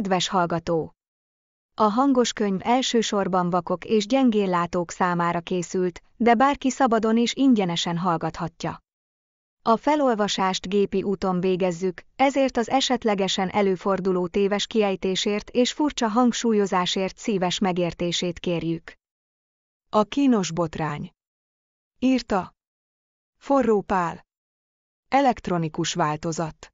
Kedves hallgató! A hangos könyv elsősorban vakok és gyengéllátók számára készült, de bárki szabadon és ingyenesen hallgathatja. A felolvasást gépi úton végezzük, ezért az esetlegesen előforduló téves kiejtésért és furcsa hangsúlyozásért szíves megértését kérjük. A kínos botrány. Írta. Forró Pál. Elektronikus változat.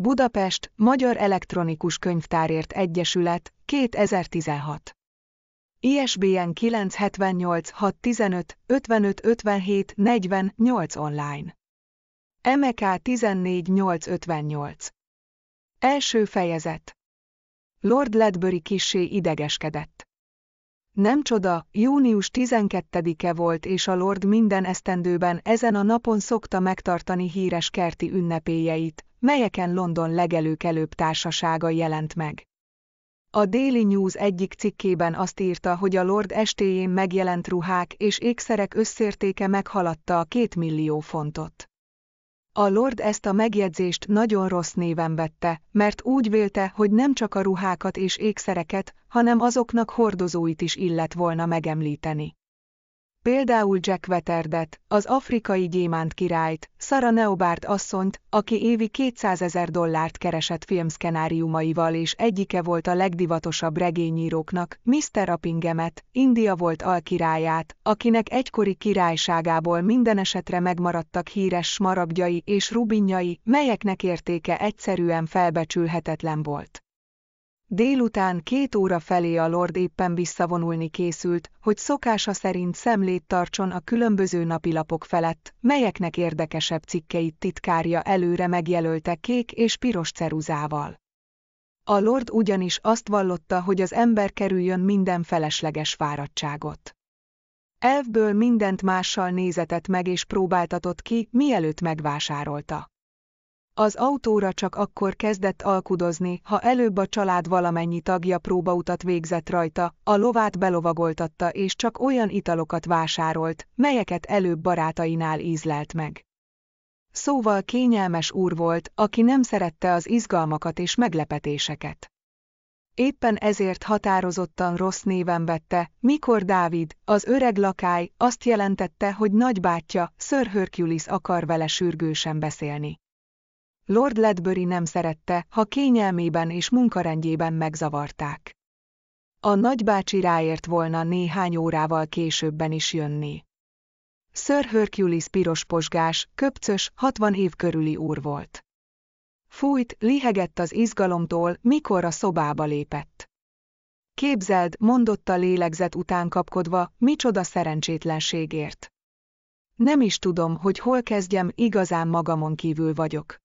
Budapest, Magyar Elektronikus Könyvtárért Egyesület, 2016. ISBN 978 615 55 48 online. MK e 14858. Első fejezet. Lord Ledbury kissé idegeskedett. Nem csoda, június 12-e volt és a Lord minden esztendőben ezen a napon szokta megtartani híres kerti ünnepéjeit, melyeken London legelőkelőbb társasága jelent meg. A Daily News egyik cikkében azt írta, hogy a Lord estéjén megjelent ruhák és ékszerek összértéke meghaladta a két millió fontot. A Lord ezt a megjegyzést nagyon rossz néven vette, mert úgy vélte, hogy nem csak a ruhákat és ékszereket, hanem azoknak hordozóit is illet volna megemlíteni például Jack Veterdet, az afrikai gyémánt királyt, Sara Neobárt asszonyt, aki évi 200 ezer dollárt keresett filmszkenáriumaival és egyike volt a legdivatosabb regényíróknak, Mr. Uppingemet, India volt alkirályát, akinek egykori királyságából minden esetre megmaradtak híres smarabdjai és rubinjai, melyeknek értéke egyszerűen felbecsülhetetlen volt. Délután két óra felé a Lord éppen visszavonulni készült, hogy szokása szerint szemlét tartson a különböző napilapok felett, melyeknek érdekesebb cikkeit titkárja előre megjelölte kék és piros ceruzával. A Lord ugyanis azt vallotta, hogy az ember kerüljön minden felesleges fáradtságot. Elfből mindent mással nézetett meg és próbáltatott ki, mielőtt megvásárolta. Az autóra csak akkor kezdett alkudozni, ha előbb a család valamennyi tagja próbautat végzett rajta, a lovát belovagoltatta és csak olyan italokat vásárolt, melyeket előbb barátainál ízlelt meg. Szóval kényelmes úr volt, aki nem szerette az izgalmakat és meglepetéseket. Éppen ezért határozottan rossz néven vette, mikor Dávid, az öreg lakály, azt jelentette, hogy nagybátyja, Sir Hercules akar vele sürgősen beszélni. Lord Ledbury nem szerette, ha kényelmében és munkarendjében megzavarták. A nagybácsi ráért volna néhány órával későbben is jönni. Sir Hercules pirosposgás, köpcös, hatvan év körüli úr volt. Fújt, lihegett az izgalomtól, mikor a szobába lépett. Képzeld, mondotta lélegzet után kapkodva, micsoda szerencsétlenségért. Nem is tudom, hogy hol kezdjem, igazán magamon kívül vagyok.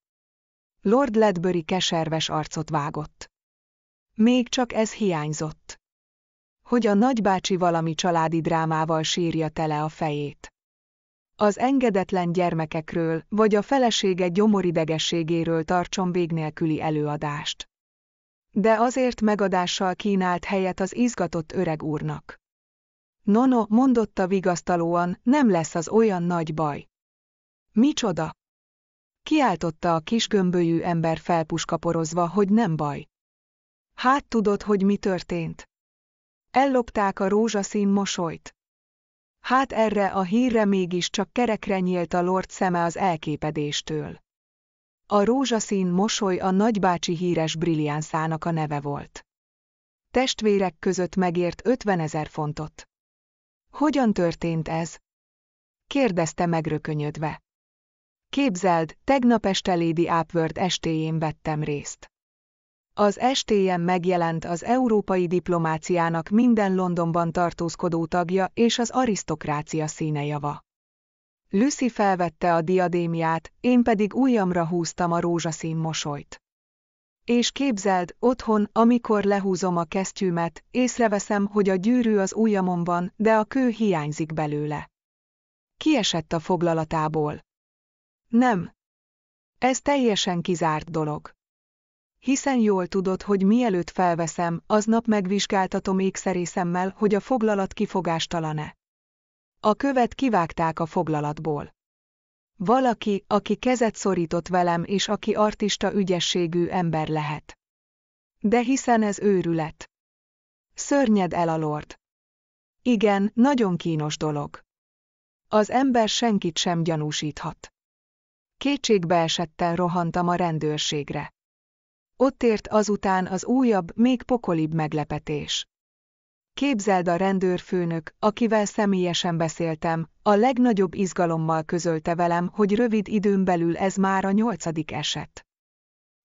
Lord Ledbury keserves arcot vágott. Még csak ez hiányzott. Hogy a nagybácsi valami családi drámával sírja tele a fejét. Az engedetlen gyermekekről vagy a felesége gyomoridegességéről tartson vég nélküli előadást. De azért megadással kínált helyet az izgatott öreg úrnak. Nono mondotta vigasztalóan, nem lesz az olyan nagy baj. Micsoda? kiáltotta a kis gömbölyű ember felpuskaporozva, hogy nem baj. Hát tudod, hogy mi történt? Ellopták a rózsaszín mosolyt. Hát erre a hírre mégiscsak kerekre nyílt a lord szeme az elképedéstől. A rózsaszín mosoly a nagybácsi híres brilliánszának a neve volt. Testvérek között megért 50 ezer fontot. Hogyan történt ez? kérdezte megrökönyödve. Képzeld, tegnap este Lady Upward estéjén vettem részt. Az estéjen megjelent az európai diplomáciának minden Londonban tartózkodó tagja és az arisztokrácia színejava. Lucy felvette a diadémiát, én pedig ujjamra húztam a rózsaszín mosolyt. És képzeld, otthon, amikor lehúzom a kesztyűmet, észreveszem, hogy a gyűrű az ujjamon van, de a kő hiányzik belőle. Kiesett a foglalatából. Nem. Ez teljesen kizárt dolog. Hiszen jól tudod, hogy mielőtt felveszem, aznap megvizsgáltatom ékszerészemmel, hogy a foglalat kifogástalane. A követ kivágták a foglalatból. Valaki, aki kezet szorított velem és aki artista ügyességű ember lehet. De hiszen ez őrület. Szörnyed el a lord. Igen, nagyon kínos dolog. Az ember senkit sem gyanúsíthat kétségbeesetten rohantam a rendőrségre. Ott ért azután az újabb, még pokolibb meglepetés. Képzeld a rendőrfőnök, akivel személyesen beszéltem, a legnagyobb izgalommal közölte velem, hogy rövid időn belül ez már a nyolcadik eset.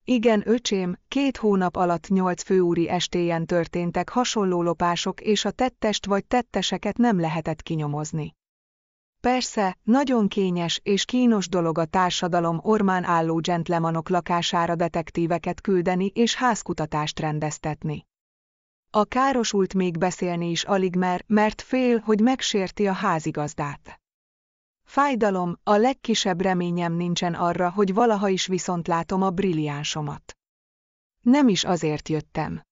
Igen, öcsém, két hónap alatt nyolc főúri estéjen történtek hasonló lopások, és a tettest vagy tetteseket nem lehetett kinyomozni. Persze, nagyon kényes és kínos dolog a társadalom ormán álló gentlemanok lakására detektíveket küldeni és házkutatást rendeztetni. A károsult még beszélni is alig mer, mert fél, hogy megsérti a házigazdát. Fájdalom, a legkisebb reményem nincsen arra, hogy valaha is viszont látom a brilliánsomat. Nem is azért jöttem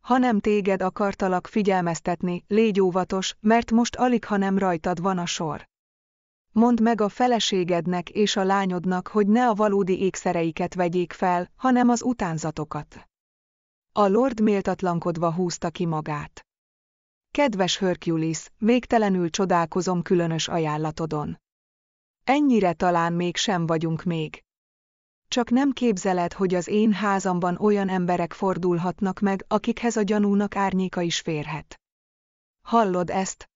hanem téged akartalak figyelmeztetni, légy óvatos, mert most alig, hanem rajtad van a sor. Mondd meg a feleségednek és a lányodnak, hogy ne a valódi ékszereiket vegyék fel, hanem az utánzatokat. A lord méltatlankodva húzta ki magát. Kedves Hercules, végtelenül csodálkozom különös ajánlatodon. Ennyire talán még sem vagyunk még. Csak nem képzeled, hogy az én házamban olyan emberek fordulhatnak meg, akikhez a gyanúnak árnyéka is férhet. Hallod ezt?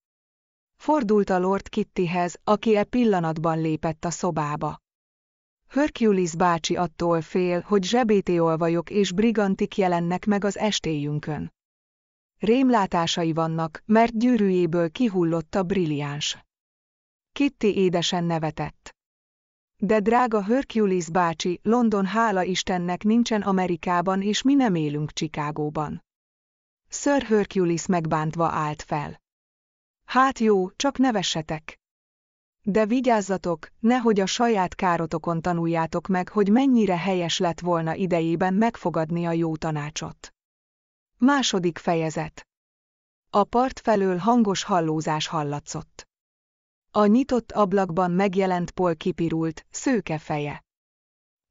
Fordult a Lord Kittyhez, aki e pillanatban lépett a szobába. Hercules bácsi attól fél, hogy zsebéti olvajok és brigantik jelennek meg az estéjünkön. Rémlátásai vannak, mert gyűrűjéből kihullott a brilliáns. Kitty édesen nevetett. De drága Hercules bácsi, London hála Istennek nincsen Amerikában és mi nem élünk Csikágóban. Sir Hercules megbántva állt fel. Hát jó, csak nevessetek. De vigyázzatok, nehogy a saját károtokon tanuljátok meg, hogy mennyire helyes lett volna idejében megfogadni a jó tanácsot. Második fejezet. A part felől hangos hallózás hallatszott. A nyitott ablakban megjelent Paul kipirult, szőke feje.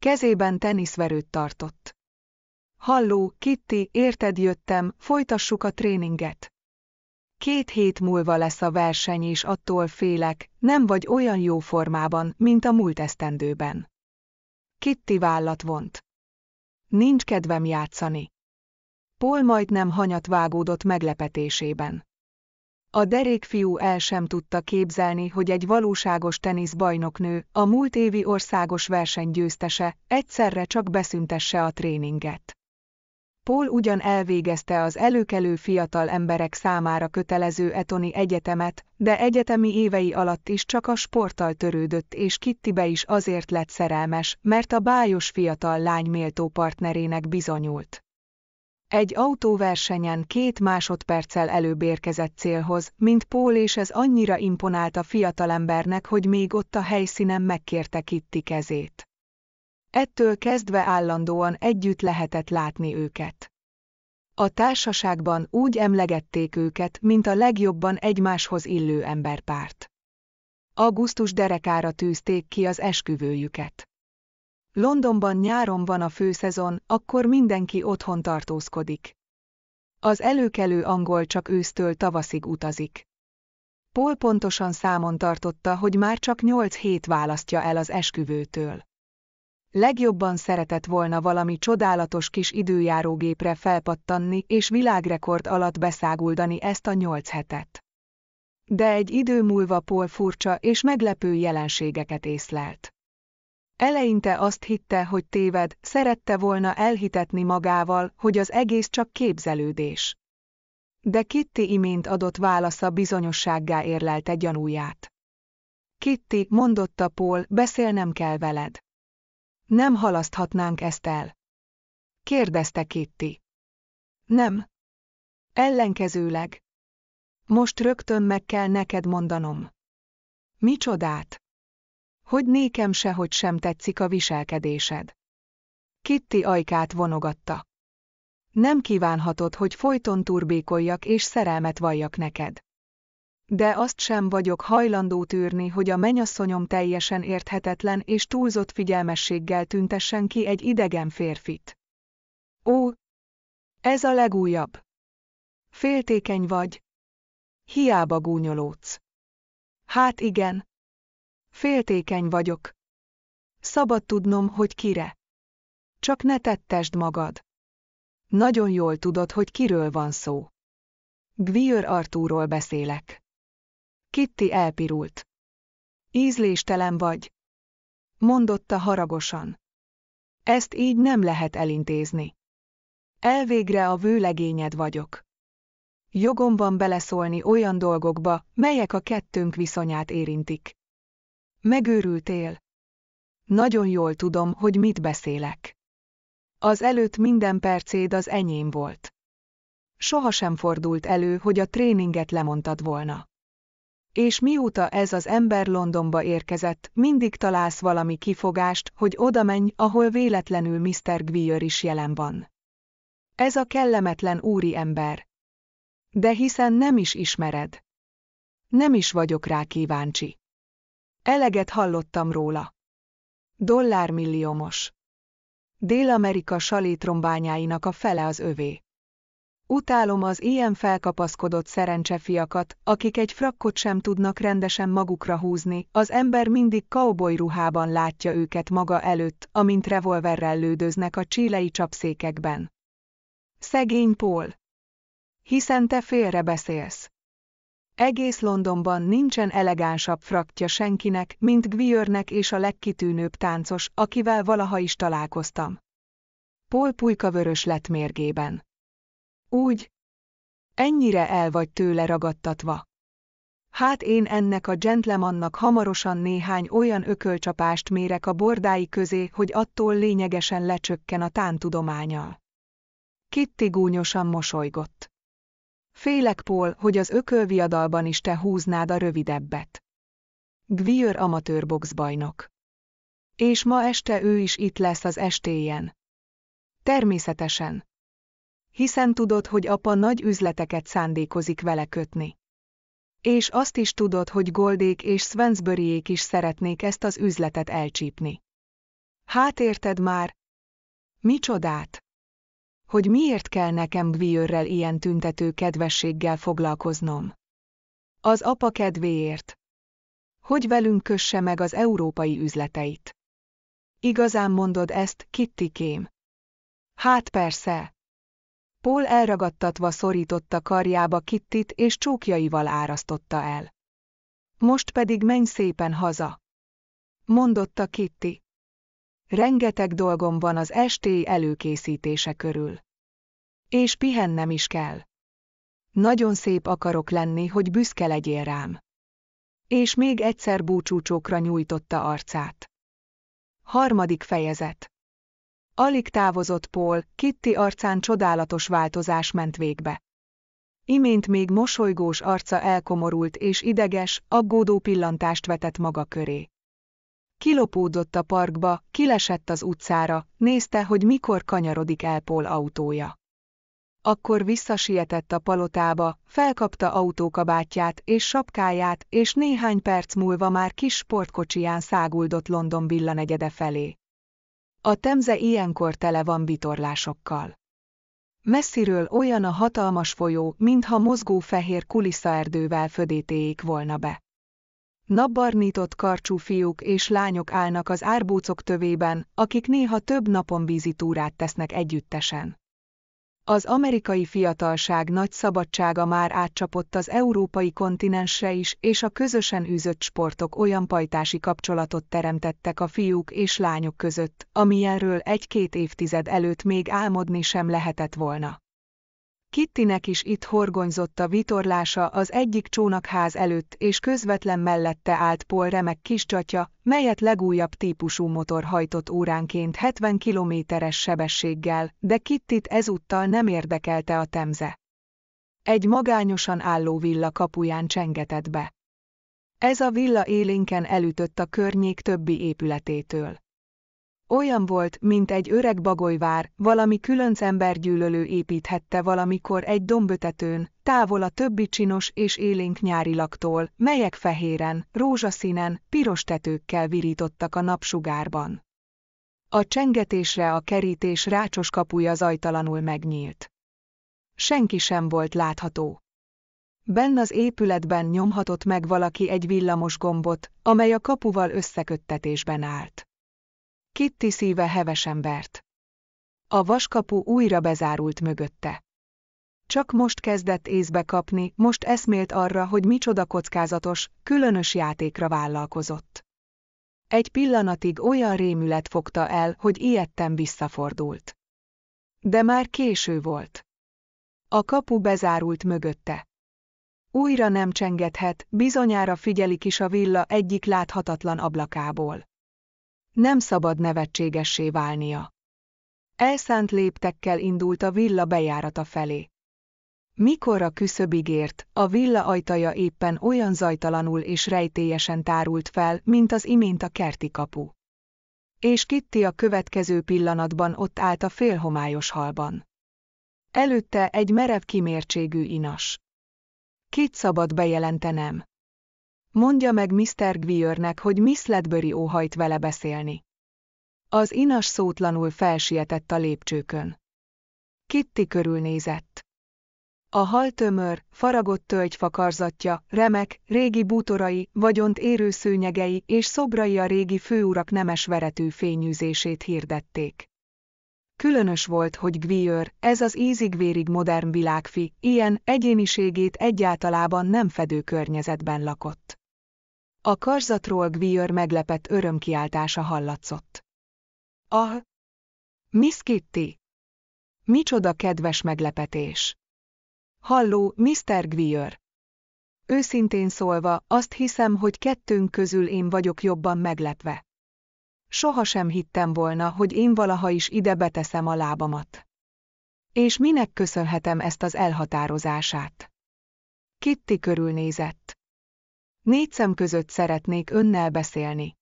Kezében teniszverőt tartott. Halló, Kitty, érted jöttem, folytassuk a tréninget. Két hét múlva lesz a verseny és attól félek, nem vagy olyan jó formában, mint a múlt esztendőben. Kitty vállat vont. Nincs kedvem játszani. Paul majdnem hanyat vágódott meglepetésében. A derék fiú el sem tudta képzelni, hogy egy valóságos teniszbajnoknő, a múlt évi országos versenygyőztese, egyszerre csak beszüntesse a tréninget. Paul ugyan elvégezte az előkelő fiatal emberek számára kötelező etoni egyetemet, de egyetemi évei alatt is csak a sporttal törődött és Kittibe is azért lett szerelmes, mert a bájos fiatal lány méltó partnerének bizonyult. Egy autóversenyen két másodperccel előbb érkezett célhoz, mint Pól, és ez annyira imponált a fiatalembernek, hogy még ott a helyszínen megkérte Kitti kezét. Ettől kezdve állandóan együtt lehetett látni őket. A társaságban úgy emlegették őket, mint a legjobban egymáshoz illő emberpárt. Augustus derekára tűzték ki az esküvőjüket. Londonban nyáron van a főszezon, akkor mindenki otthon tartózkodik. Az előkelő angol csak ősztől tavaszig utazik. Paul pontosan számon tartotta, hogy már csak nyolc hét választja el az esküvőtől. Legjobban szeretett volna valami csodálatos kis időjárógépre felpattanni és világrekord alatt beszáguldani ezt a nyolc hetet. De egy idő múlva Paul furcsa és meglepő jelenségeket észlelt. Eleinte azt hitte, hogy téved, szerette volna elhitetni magával, hogy az egész csak képzelődés. De Kitty imént adott válasza bizonyossággá érlelte gyanúját. Kitty, mondotta Paul, beszélnem kell veled. Nem halaszthatnánk ezt el. Kérdezte Kitty. Nem. Ellenkezőleg. Most rögtön meg kell neked mondanom. Micsodát? hogy nékem sehogy sem tetszik a viselkedésed. Kitty ajkát vonogatta. Nem kívánhatod, hogy folyton turbékoljak és szerelmet valljak neked. De azt sem vagyok hajlandó tűrni, hogy a menyasszonyom teljesen érthetetlen és túlzott figyelmességgel tüntessen ki egy idegen férfit. Ó, ez a legújabb. Féltékeny vagy. Hiába gúnyolódsz. Hát igen, Féltékeny vagyok. Szabad tudnom, hogy kire. Csak ne tettesd magad. Nagyon jól tudod, hogy kiről van szó. Gvier Artúról beszélek. Kitty elpirult. Ízléstelen vagy. Mondotta haragosan. Ezt így nem lehet elintézni. Elvégre a vőlegényed vagyok. Jogom van beleszólni olyan dolgokba, melyek a kettőnk viszonyát érintik. Megőrültél? Nagyon jól tudom, hogy mit beszélek. Az előtt minden percéd az enyém volt. Soha sem fordult elő, hogy a tréninget lemondtad volna. És mióta ez az ember Londonba érkezett, mindig találsz valami kifogást, hogy oda menj, ahol véletlenül Mr. Gwier is jelen van. Ez a kellemetlen úri ember. De hiszen nem is ismered. Nem is vagyok rá kíváncsi. Eleget hallottam róla. Dollármilliómos. Dél-Amerika salétrombányáinak a fele az övé. Utálom az ilyen felkapaszkodott szerencsefiakat, akik egy frakkot sem tudnak rendesen magukra húzni, az ember mindig cowboy ruhában látja őket maga előtt, amint revolverrel lődöznek a csílei csapszékekben. Szegény Pól! Hiszen te félre beszélsz. Egész Londonban nincsen elegánsabb fraktja senkinek, mint Gwyrnek és a legkitűnőbb táncos, akivel valaha is találkoztam. Paul pulyka vörös lett mérgében. Úgy. Ennyire el vagy tőle ragadtatva. Hát én ennek a gentlemannak hamarosan néhány olyan ökölcsapást mérek a bordái közé, hogy attól lényegesen lecsökken a tántudománya. Kitty gúnyosan mosolygott. Félek, Paul, hogy az ökölviadalban is te húznád a rövidebbet. Gvier amatőr boxbajnok. És ma este ő is itt lesz az estéjen. Természetesen. Hiszen tudod, hogy apa nagy üzleteket szándékozik vele kötni. És azt is tudod, hogy Goldék és Svensburyék is szeretnék ezt az üzletet elcsípni. Hát érted már? csodát? hogy miért kell nekem Gviőrrel ilyen tüntető kedvességgel foglalkoznom. Az apa kedvéért. Hogy velünk kösse meg az európai üzleteit. Igazán mondod ezt, Kittikém? Hát persze. Paul elragadtatva szorította karjába Kittit és csókjaival árasztotta el. Most pedig menj szépen haza. Mondotta Kitti. Rengeteg dolgom van az esti előkészítése körül. És pihennem is kell. Nagyon szép akarok lenni, hogy büszke legyél rám. És még egyszer búcsúcsókra nyújtotta arcát. Harmadik fejezet. Alig távozott Paul, Kitty arcán csodálatos változás ment végbe. Imént még mosolygós arca elkomorult és ideges, aggódó pillantást vetett maga köré. Kilopódott a parkba, kilesett az utcára, nézte, hogy mikor kanyarodik el Paul autója. Akkor visszasietett a palotába, felkapta autókabátját és sapkáját, és néhány perc múlva már kis sportkocsiján száguldott London villanegyede felé. A temze ilyenkor tele van vitorlásokkal. Messziről olyan a hatalmas folyó, mintha mozgó fehér kulisszaerdővel födétéjék volna be. Napbarnított karcsú fiúk és lányok állnak az árbócok tövében, akik néha több napon vízitúrát tesznek együttesen. Az amerikai fiatalság nagy szabadsága már átcsapott az európai kontinensre is, és a közösen űzött sportok olyan pajtási kapcsolatot teremtettek a fiúk és lányok között, amilyenről egy-két évtized előtt még álmodni sem lehetett volna. Kittinek is itt horgonyzott a vitorlása az egyik csónakház előtt és közvetlen mellette állt Paul remek kiscsatja, melyet legújabb típusú motor hajtott óránként 70 kilométeres sebességgel, de Kittit ezúttal nem érdekelte a temze. Egy magányosan álló villa kapuján csengetett be. Ez a villa élénken elütött a környék többi épületétől. Olyan volt, mint egy öreg bagolyvár, valami különc embergyűlölő építhette valamikor egy dombötetőn, távol a többi csinos és élénk nyári laktól, melyek fehéren, rózsaszínen, piros tetőkkel virítottak a napsugárban. A csengetésre a kerítés rácsos kapuja zajtalanul megnyílt. Senki sem volt látható. Benn az épületben nyomhatott meg valaki egy villamos gombot, amely a kapuval összeköttetésben állt. Kitty szíve hevesen vert. A vaskapu újra bezárult mögötte. Csak most kezdett észbe kapni, most eszmélt arra, hogy micsoda kockázatos, különös játékra vállalkozott. Egy pillanatig olyan rémület fogta el, hogy ilyetten visszafordult. De már késő volt. A kapu bezárult mögötte. Újra nem csengethet, bizonyára figyelik is a villa egyik láthatatlan ablakából. Nem szabad nevetségessé válnia. Elszánt léptekkel indult a villa bejárata felé. Mikor a küszöbig ért, a villa ajtaja éppen olyan zajtalanul és rejtélyesen tárult fel, mint az imént a kerti kapu. És Kitti a következő pillanatban ott állt a félhomályos halban. Előtte egy merev kimértségű inas. Kit szabad bejelentenem? Mondja meg Mr. Gwiernek, hogy Miss Ledbury óhajt vele beszélni. Az inas szótlanul felsietett a lépcsőkön. Kitty körülnézett. A haltömör, faragott tölgyfa fakarzatja, remek, régi bútorai, vagyont érő szőnyegei és szobrai a régi főurak nemes veretű fényűzését hirdették. Különös volt, hogy Gwier, ez az ízig-vérig modern világfi, ilyen egyéniségét egyáltalában nem fedő környezetben lakott. A karzatról Gvier meglepett örömkiáltása hallatszott. Ah! Miss Kitty! Micsoda kedves meglepetés! Halló, Mr. Gvier! Őszintén szólva, azt hiszem, hogy kettőnk közül én vagyok jobban meglepve. Sohasem hittem volna, hogy én valaha is ide beteszem a lábamat. És minek köszönhetem ezt az elhatározását? Kitty körülnézett. Négy szem között szeretnék önnel beszélni.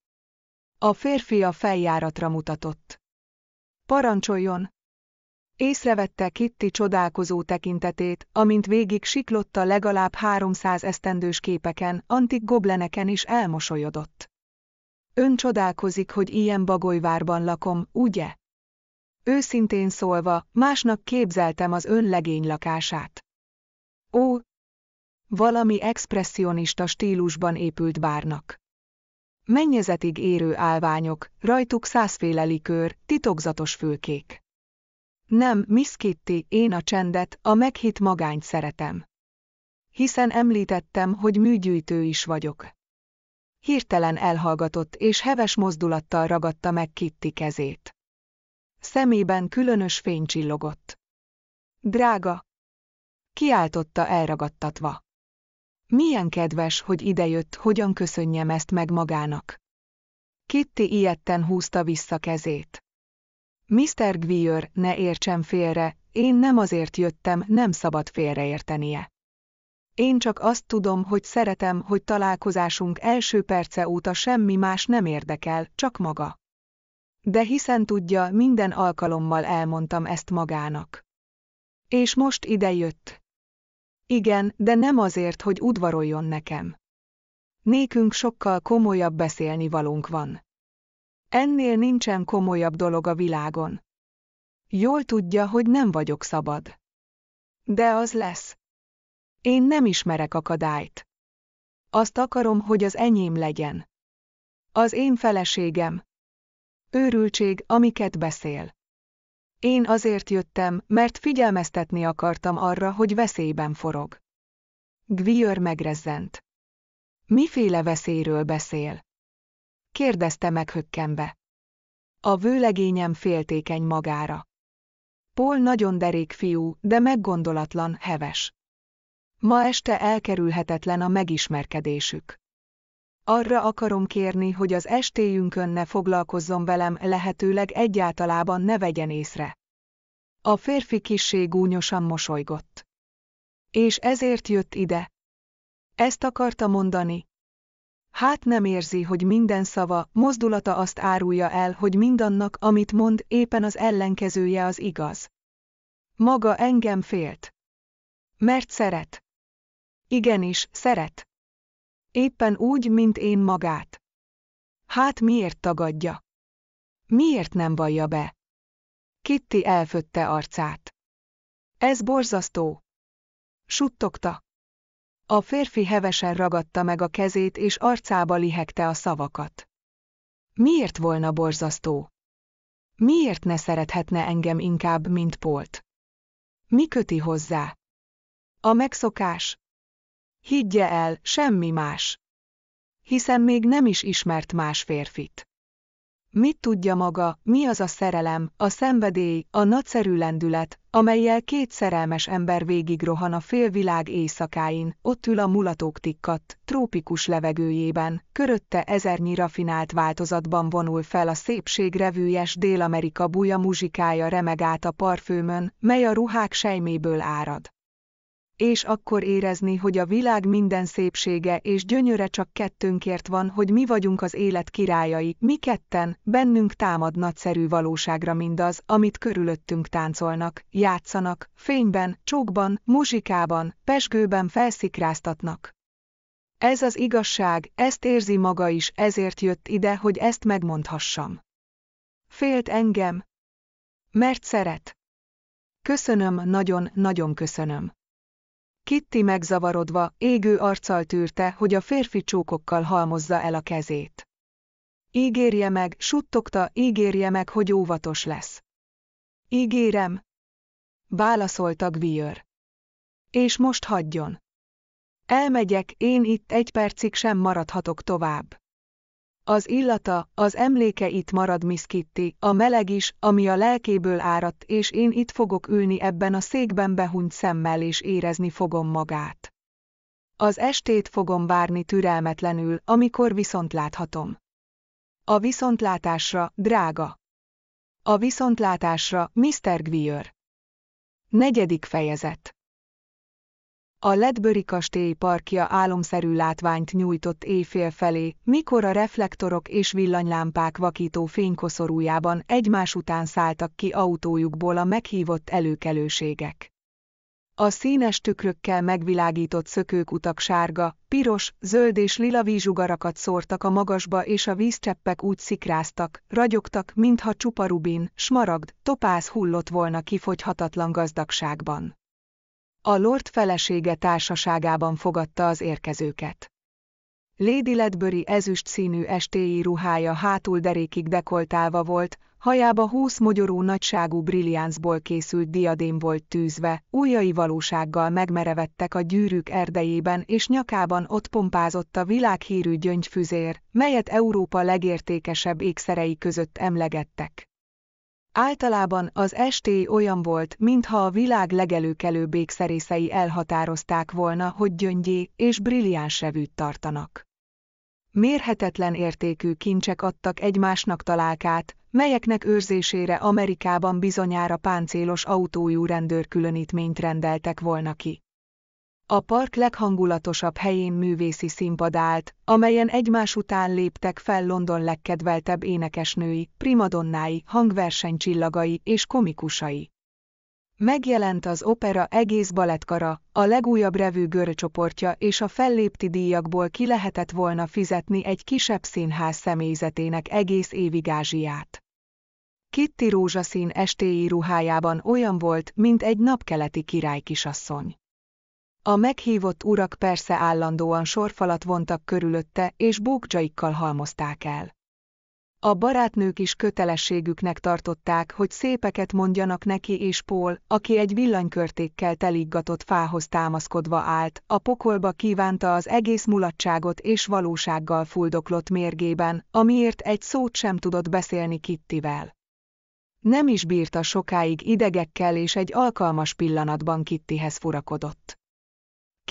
A férfi a feljáratra mutatott. Parancsoljon! Észrevette Kitty csodálkozó tekintetét, amint végig siklotta legalább háromszáz esztendős képeken, antik gobleneken is elmosolyodott. Ön csodálkozik, hogy ilyen bagolyvárban lakom, ugye? Őszintén szólva, másnak képzeltem az ön legény lakását. Ó, valami expresszionista stílusban épült bárnak. Mennyezetig érő álványok, rajtuk százféle likőr, titokzatos fülkék. Nem, Miss Kitty, én a csendet, a meghit magányt szeretem. Hiszen említettem, hogy műgyűjtő is vagyok. Hirtelen elhallgatott és heves mozdulattal ragadta meg Kitty kezét. Szemében különös fény csillogott. Drága! Kiáltotta elragadtatva. Milyen kedves, hogy idejött, hogyan köszönjem ezt meg magának. Kitty ilyetten húzta vissza kezét. Mr. Gweer, ne értsem félre, én nem azért jöttem, nem szabad félreértenie. Én csak azt tudom, hogy szeretem, hogy találkozásunk első perce óta semmi más nem érdekel, csak maga. De hiszen tudja, minden alkalommal elmondtam ezt magának. És most idejött, igen, de nem azért, hogy udvaroljon nekem. Nékünk sokkal komolyabb beszélni valunk van. Ennél nincsen komolyabb dolog a világon. Jól tudja, hogy nem vagyok szabad. De az lesz. Én nem ismerek akadályt. Azt akarom, hogy az enyém legyen. Az én feleségem. Őrültség, amiket beszél. Én azért jöttem, mert figyelmeztetni akartam arra, hogy veszélyben forog. Gvior megrezzent. Miféle veszélyről beszél? Kérdezte meghökkenve. A vőlegényem féltékeny magára. Paul nagyon derék fiú, de meggondolatlan, heves. Ma este elkerülhetetlen a megismerkedésük. Arra akarom kérni, hogy az estéjünkön ne foglalkozzon velem, lehetőleg egyáltalában ne vegyen észre. A férfi kissé gúnyosan mosolygott. És ezért jött ide. Ezt akarta mondani. Hát nem érzi, hogy minden szava, mozdulata azt árulja el, hogy mindannak, amit mond, éppen az ellenkezője az igaz. Maga engem félt. Mert szeret. Igenis, szeret. Éppen úgy, mint én magát. Hát miért tagadja? Miért nem vallja be? Kitty elfötte arcát. Ez borzasztó. Suttogta. A férfi hevesen ragadta meg a kezét és arcába lihegte a szavakat. Miért volna borzasztó? Miért ne szerethetne engem inkább, mint Polt? Mi köti hozzá? A megszokás, Higgye el, semmi más. Hiszen még nem is ismert más férfit. Mit tudja maga, mi az a szerelem, a szenvedély, a nagyszerű lendület, amelyel két szerelmes ember végigrohan a félvilág éjszakáin, ott ül a mulatók tikkadt, trópikus levegőjében, körötte ezernyi rafinált változatban vonul fel a szépségrevűjes Dél-Amerika buja muzsikája remeg át a parfümön, mely a ruhák sejméből árad és akkor érezni, hogy a világ minden szépsége és gyönyöre csak kettőnkért van, hogy mi vagyunk az élet királyai, mi ketten, bennünk támad nagyszerű valóságra mindaz, amit körülöttünk táncolnak, játszanak, fényben, csókban, muzsikában, pesgőben felszikráztatnak. Ez az igazság, ezt érzi maga is, ezért jött ide, hogy ezt megmondhassam. Félt engem? Mert szeret. Köszönöm, nagyon-nagyon köszönöm. Kitty megzavarodva, égő arccal tűrte, hogy a férfi csókokkal halmozza el a kezét. Ígérje meg, suttogta, ígérje meg, hogy óvatos lesz. Ígérem. Válaszolta Gviör. És most hagyjon. Elmegyek, én itt egy percig sem maradhatok tovább. Az illata, az emléke itt marad Miss Kitty, a meleg is, ami a lelkéből áradt, és én itt fogok ülni ebben a székben behunyt szemmel és érezni fogom magát. Az estét fogom várni türelmetlenül, amikor viszont láthatom. A viszontlátásra, drága! A viszontlátásra, Mr. Gwier. Negyedik fejezet a Ledbury kastély parkja álomszerű látványt nyújtott éjfél felé, mikor a reflektorok és villanylámpák vakító fénykoszorújában egymás után szálltak ki autójukból a meghívott előkelőségek. A színes tükrökkel megvilágított szökőkutak sárga, piros, zöld és lila vízsugarakat szórtak a magasba és a vízcseppek úgy szikráztak, ragyogtak, mintha csuparubin, smaragd, topáz hullott volna kifogyhatatlan gazdagságban. A Lord felesége társaságában fogadta az érkezőket. Lady Ledbury ezüst színű estéi ruhája hátul derékig dekoltálva volt, hajába húsz mogyorú nagyságú brilliáncból készült diadém volt tűzve, Újai valósággal megmerevettek a gyűrűk erdejében és nyakában ott pompázott a világhírű gyöngyfüzér, melyet Európa legértékesebb ékszerei között emlegettek. Általában az estély olyan volt, mintha a világ legelőkelő békszerészei elhatározták volna, hogy gyöngyé és brilliáns revűt tartanak. Mérhetetlen értékű kincsek adtak egymásnak találkát, melyeknek őrzésére Amerikában bizonyára páncélos autójú rendőrkülönítményt rendeltek volna ki. A park leghangulatosabb helyén művészi színpad állt, amelyen egymás után léptek fel London legkedveltebb énekesnői, primadonnái, hangversenycsillagai és komikusai. Megjelent az opera egész balettkara, a legújabb revű görcsoportja és a fellépti díjakból ki lehetett volna fizetni egy kisebb színház személyzetének egész évig Ázsiát. Kitty rózsaszín estéi ruhájában olyan volt, mint egy napkeleti kisasszony. A meghívott urak persze állandóan sorfalat vontak körülötte, és bókcsaikkal halmozták el. A barátnők is kötelességüknek tartották, hogy szépeket mondjanak neki és Pól, aki egy villanykörtékkel teliggatott fához támaszkodva állt, a pokolba kívánta az egész mulatságot és valósággal fuldoklott mérgében, amiért egy szót sem tudott beszélni Kittivel. Nem is bírta sokáig idegekkel és egy alkalmas pillanatban Kittihez furakodott.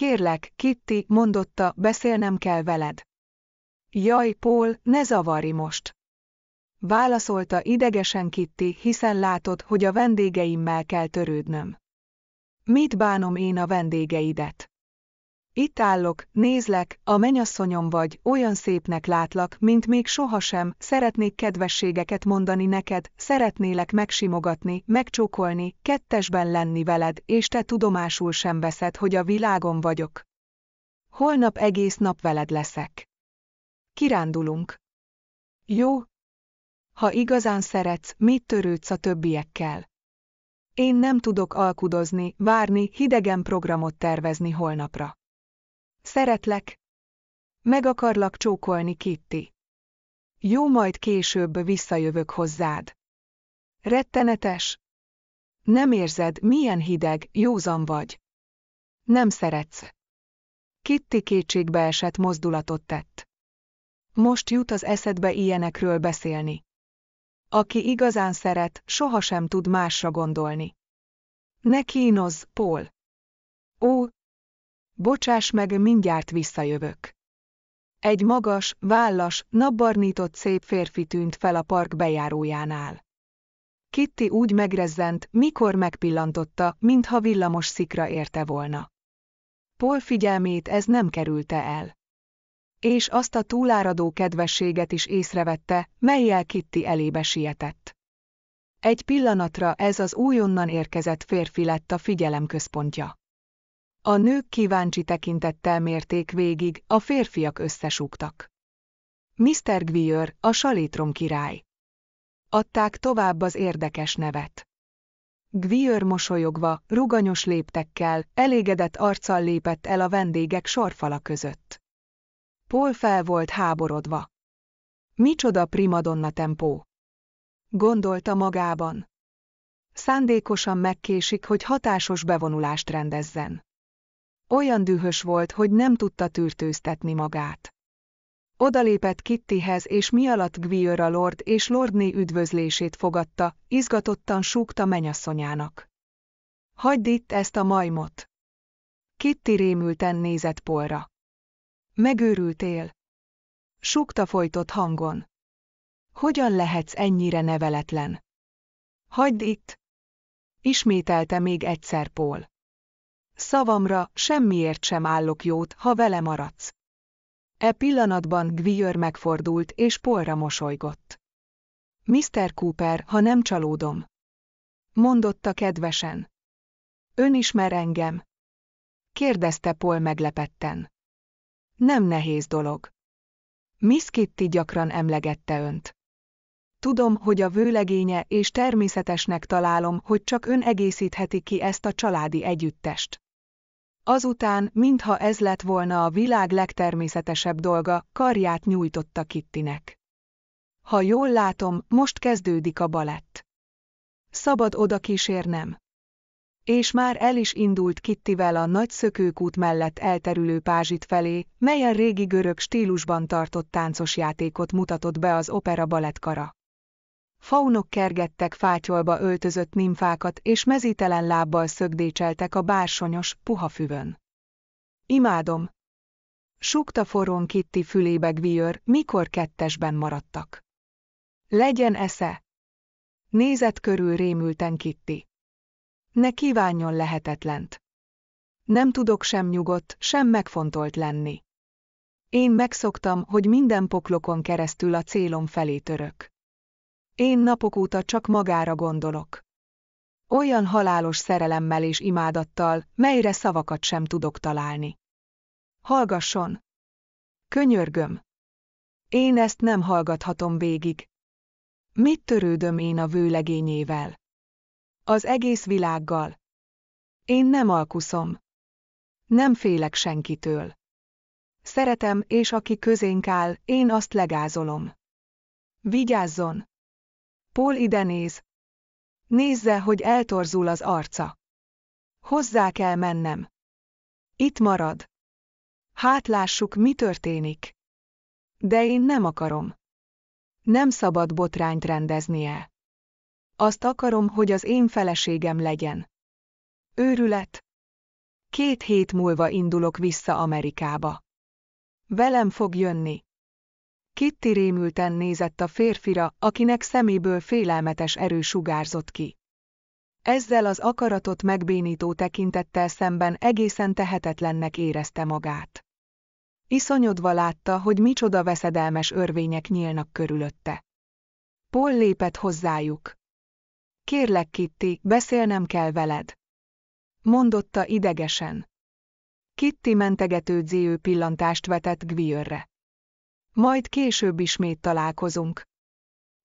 Kérlek, Kitty, mondotta, beszélnem kell veled. Jaj, Paul, ne zavari most. Válaszolta idegesen Kitty, hiszen látod, hogy a vendégeimmel kell törődnöm. Mit bánom én a vendégeidet? Itt állok, nézlek, a menyasszonyom vagy, olyan szépnek látlak, mint még sohasem, szeretnék kedvességeket mondani neked, szeretnélek megsimogatni, megcsókolni, kettesben lenni veled, és te tudomásul sem veszed, hogy a világon vagyok. Holnap egész nap veled leszek. Kirándulunk. Jó? Ha igazán szeretsz, mit törődsz a többiekkel? Én nem tudok alkudozni, várni, hidegen programot tervezni holnapra. Szeretlek. Meg akarlak csókolni, Kitty. Jó, majd később visszajövök hozzád. Rettenetes. Nem érzed, milyen hideg, józan vagy. Nem szeretsz. Kitty kétségbeesett mozdulatot tett. Most jut az eszedbe ilyenekről beszélni. Aki igazán szeret, sohasem tud másra gondolni. Ne kínozz, Paul. Ó, Bocsáss meg, mindjárt visszajövök. Egy magas, vállas, napbarnított szép férfi tűnt fel a park bejárójánál. Kitty úgy megrezzent, mikor megpillantotta, mintha villamos szikra érte volna. Paul figyelmét ez nem kerülte el. És azt a túláradó kedvességet is észrevette, melyel Kitty elébe sietett. Egy pillanatra ez az újonnan érkezett férfi lett a figyelem központja. A nők kíváncsi tekintettel mérték végig, a férfiak összesúgtak. Mr. Gwyer, a salétrom király. Adták tovább az érdekes nevet. Gwyer mosolyogva, ruganyos léptekkel, elégedett arccal lépett el a vendégek sorfala között. Paul fel volt háborodva. Micsoda primadonna tempó! Gondolta magában. Szándékosan megkésik, hogy hatásos bevonulást rendezzen. Olyan dühös volt, hogy nem tudta tűrtőztetni magát. Odalépett Kittyhez és mi alatt Gwier a Lord és Lordné üdvözlését fogadta, izgatottan súgta menyasszonyának. Hagyd itt ezt a majmot! Kitty rémülten nézett Polra. Megőrültél? Súgta folytott hangon. Hogyan lehetsz ennyire neveletlen? Hagyd itt! Ismételte még egyszer pól. Szavamra, semmiért sem állok jót, ha vele maradsz. E pillanatban Gvier megfordult és Polra mosolygott. Mr. Cooper, ha nem csalódom. Mondotta kedvesen. Ön ismer engem? Kérdezte Paul meglepetten. Nem nehéz dolog. Miss Kitty gyakran emlegette önt. Tudom, hogy a vőlegénye és természetesnek találom, hogy csak ön egészítheti ki ezt a családi együttest. Azután, mintha ez lett volna a világ legtermészetesebb dolga, karját nyújtotta Kittinek. Ha jól látom, most kezdődik a balett. Szabad oda kísérnem. És már el is indult Kittivel a nagy szökőkút mellett elterülő pázsit felé, melyen régi görög stílusban tartott táncos játékot mutatott be az opera balettkara. kara faunok kergettek fátyolba öltözött nimfákat és mezítelen lábbal szögdécseltek a bársonyos, puha füvön. Imádom! Sukta forrón Kitti fülébe Gviör, mikor kettesben maradtak. Legyen esze! Nézett körül rémülten Kitti. Ne kívánjon lehetetlent. Nem tudok sem nyugodt, sem megfontolt lenni. Én megszoktam, hogy minden poklokon keresztül a célom felé török. Én napok óta csak magára gondolok. Olyan halálos szerelemmel és imádattal, melyre szavakat sem tudok találni. Hallgasson! Könyörgöm! Én ezt nem hallgathatom végig. Mit törődöm én a vőlegényével? Az egész világgal. Én nem alkuszom. Nem félek senkitől. Szeretem, és aki közénk áll, én azt legázolom. Vigyázzon! Paul ide néz. Nézze, hogy eltorzul az arca. Hozzá kell mennem. Itt marad. Hát lássuk, mi történik. De én nem akarom. Nem szabad botrányt rendeznie. Azt akarom, hogy az én feleségem legyen. Őrület. Két hét múlva indulok vissza Amerikába. Velem fog jönni. Kitty rémülten nézett a férfira, akinek szeméből félelmetes erő sugárzott ki. Ezzel az akaratot megbénító tekintettel szemben egészen tehetetlennek érezte magát. Iszonyodva látta, hogy micsoda veszedelmes örvények nyílnak körülötte. Paul lépett hozzájuk. Kérlek, Kitty, beszélnem kell veled. Mondotta idegesen. Kitty mentegető dzéő pillantást vetett Gwyrre. Majd később ismét találkozunk.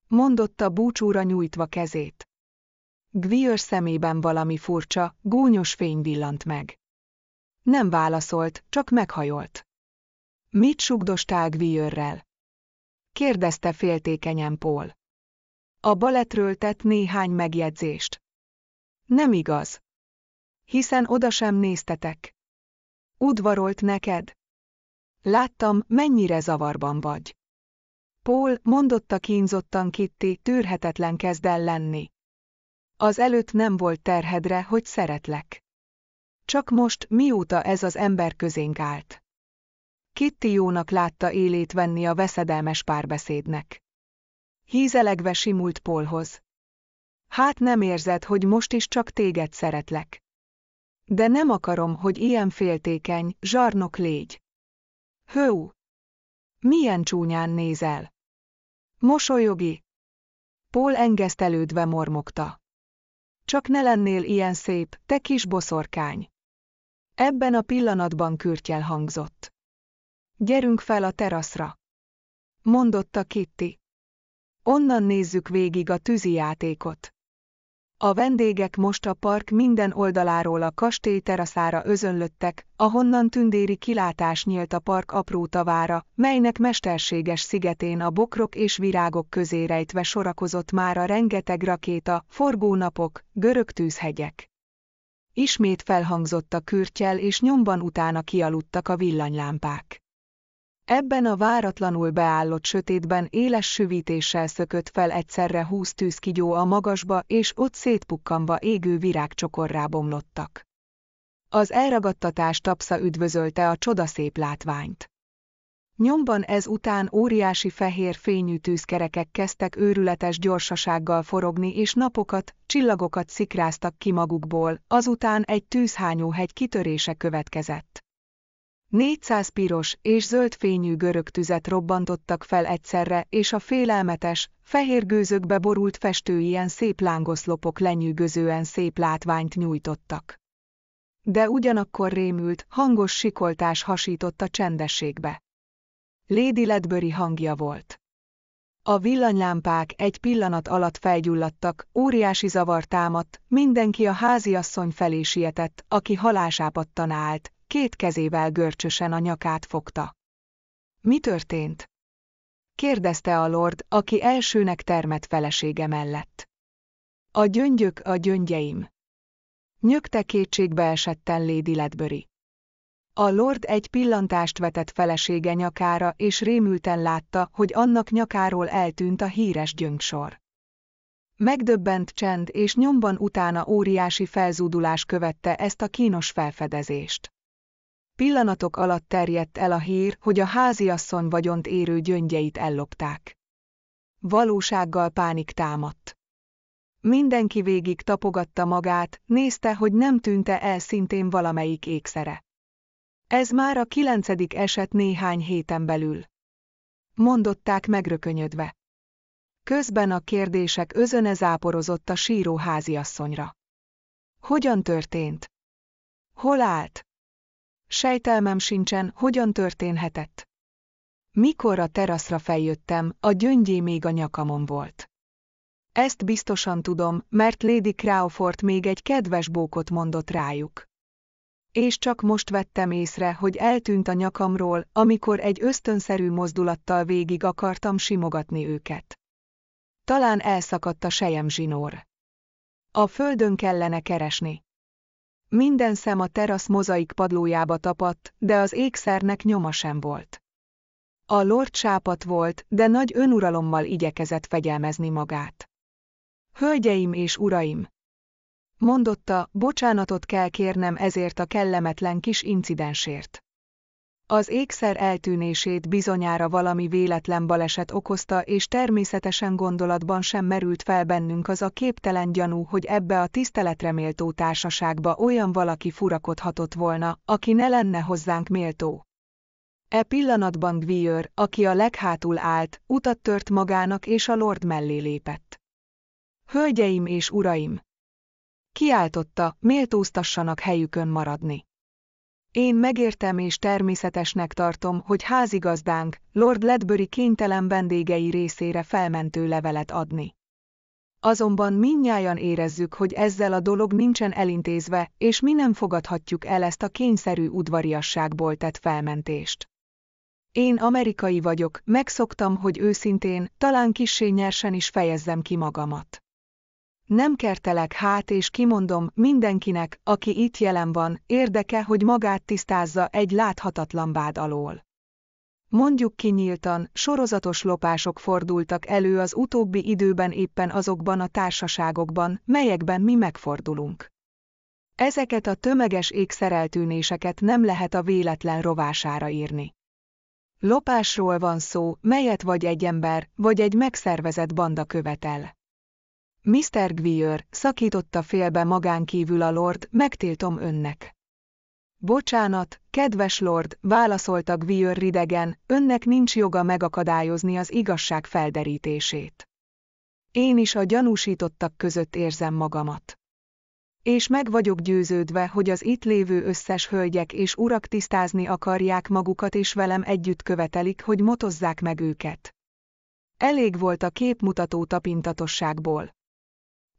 Mondotta búcsúra nyújtva kezét. Gvier szemében valami furcsa, gúnyos fény villant meg. Nem válaszolt, csak meghajolt. Mit sugdostál Gvierrel? Kérdezte féltékenyen Paul. A baletről tett néhány megjegyzést. Nem igaz. Hiszen oda sem néztetek. Udvarolt neked? Láttam, mennyire zavarban vagy. Paul, mondotta kínzottan Kitty, tűrhetetlen kezd el lenni. Az előtt nem volt terhedre, hogy szeretlek. Csak most, mióta ez az ember közénk állt. Kitty jónak látta élét venni a veszedelmes párbeszédnek. Hízelegve simult Paulhoz. Hát nem érzed, hogy most is csak téged szeretlek. De nem akarom, hogy ilyen féltékeny, zsarnok légy. Hő! Milyen csúnyán nézel! Mosolyogi! Paul engesztelődve mormogta. Csak ne lennél ilyen szép, te kis boszorkány! Ebben a pillanatban kürtjel hangzott. Gyerünk fel a teraszra! Mondotta Kitty. Onnan nézzük végig a tűzi játékot. A vendégek most a park minden oldaláról a kastély teraszára özönlöttek, ahonnan tündéri kilátás nyílt a park apró tavára, melynek mesterséges szigetén a bokrok és virágok közé rejtve sorakozott már a rengeteg rakéta, forgónapok, görög tűzhegyek. Ismét felhangzott a kürtyel és nyomban utána kialudtak a villanylámpák. Ebben a váratlanul beállott sötétben éles süvítéssel szökött fel egyszerre húsz tűzkigyó a magasba, és ott szétpukkanva égő virágcsokorrá bomlottak. Az elragadtatás tapsza üdvözölte a csodaszép látványt. Nyomban ez után óriási fehér fényű tűzkerekek kezdtek őrületes gyorsasággal forogni, és napokat, csillagokat szikráztak ki magukból, azután egy tűzhányó hegy kitörése következett. 400 piros és zöld fényű görög tüzet robbantottak fel egyszerre, és a félelmetes, fehér gőzökbe borult festő ilyen szép lángoszlopok lenyűgözően szép látványt nyújtottak. De ugyanakkor rémült, hangos sikoltás hasított a csendességbe. Lady Ledbury hangja volt. A villanylámpák egy pillanat alatt felgyulladtak, óriási zavar támadt, mindenki a háziasszony felé sietett, aki halásápattan állt, két kezével görcsösen a nyakát fogta. Mi történt? kérdezte a lord, aki elsőnek termett felesége mellett. A gyöngyök a gyöngyeim. Nyögte kétségbe esetten Lady Ledbury. A lord egy pillantást vetett felesége nyakára, és rémülten látta, hogy annak nyakáról eltűnt a híres gyöngsor. Megdöbbent csend és nyomban utána óriási felzúdulás követte ezt a kínos felfedezést. Pillanatok alatt terjedt el a hír, hogy a háziasszony vagyont érő gyöngyeit ellopták. Valósággal pánik támadt. Mindenki végig tapogatta magát, nézte, hogy nem tűnte el szintén valamelyik ékszere. Ez már a kilencedik eset néhány héten belül. Mondották megrökönyödve. Közben a kérdések özöne záporozott a síró háziasszonyra. Hogyan történt? Hol állt? sejtelmem sincsen, hogyan történhetett. Mikor a teraszra feljöttem, a gyöngyé még a nyakamon volt. Ezt biztosan tudom, mert Lady Crawford még egy kedves bókot mondott rájuk. És csak most vettem észre, hogy eltűnt a nyakamról, amikor egy ösztönszerű mozdulattal végig akartam simogatni őket. Talán elszakadt a sejem zsinór. A földön kellene keresni. Minden szem a terasz mozaik padlójába tapadt, de az ékszernek nyoma sem volt. A lord sápat volt, de nagy önuralommal igyekezett fegyelmezni magát. Hölgyeim és uraim! Mondotta, bocsánatot kell kérnem ezért a kellemetlen kis incidensért. Az ékszer eltűnését bizonyára valami véletlen baleset okozta, és természetesen gondolatban sem merült fel bennünk az a képtelen gyanú, hogy ebbe a tiszteletreméltó társaságba olyan valaki furakodhatott volna, aki ne lenne hozzánk méltó. E pillanatban Gvier, aki a leghátul állt, utat tört magának és a lord mellé lépett. Hölgyeim és uraim! Kiáltotta, méltóztassanak helyükön maradni. Én megértem és természetesnek tartom, hogy házigazdánk, Lord Ledbury kénytelen vendégei részére felmentő levelet adni. Azonban minnyáján érezzük, hogy ezzel a dolog nincsen elintézve, és mi nem fogadhatjuk el ezt a kényszerű udvariasságból tett felmentést. Én amerikai vagyok, megszoktam, hogy őszintén, talán kissé nyersen is fejezzem ki magamat. Nem kertelek hát és kimondom mindenkinek, aki itt jelen van, érdeke, hogy magát tisztázza egy láthatatlan bád alól. Mondjuk kinyíltan, sorozatos lopások fordultak elő az utóbbi időben éppen azokban a társaságokban, melyekben mi megfordulunk. Ezeket a tömeges ékszereltűnéseket nem lehet a véletlen rovására írni. Lopásról van szó, melyet vagy egy ember, vagy egy megszervezett banda követel. Mr. Greer, szakította félbe magán kívül a lord, megtiltom önnek. Bocsánat, kedves lord, válaszolta Greer ridegen, önnek nincs joga megakadályozni az igazság felderítését. Én is a gyanúsítottak között érzem magamat. És meg vagyok győződve, hogy az itt lévő összes hölgyek és urak tisztázni akarják magukat és velem együtt követelik, hogy motozzák meg őket. Elég volt a képmutató tapintatosságból.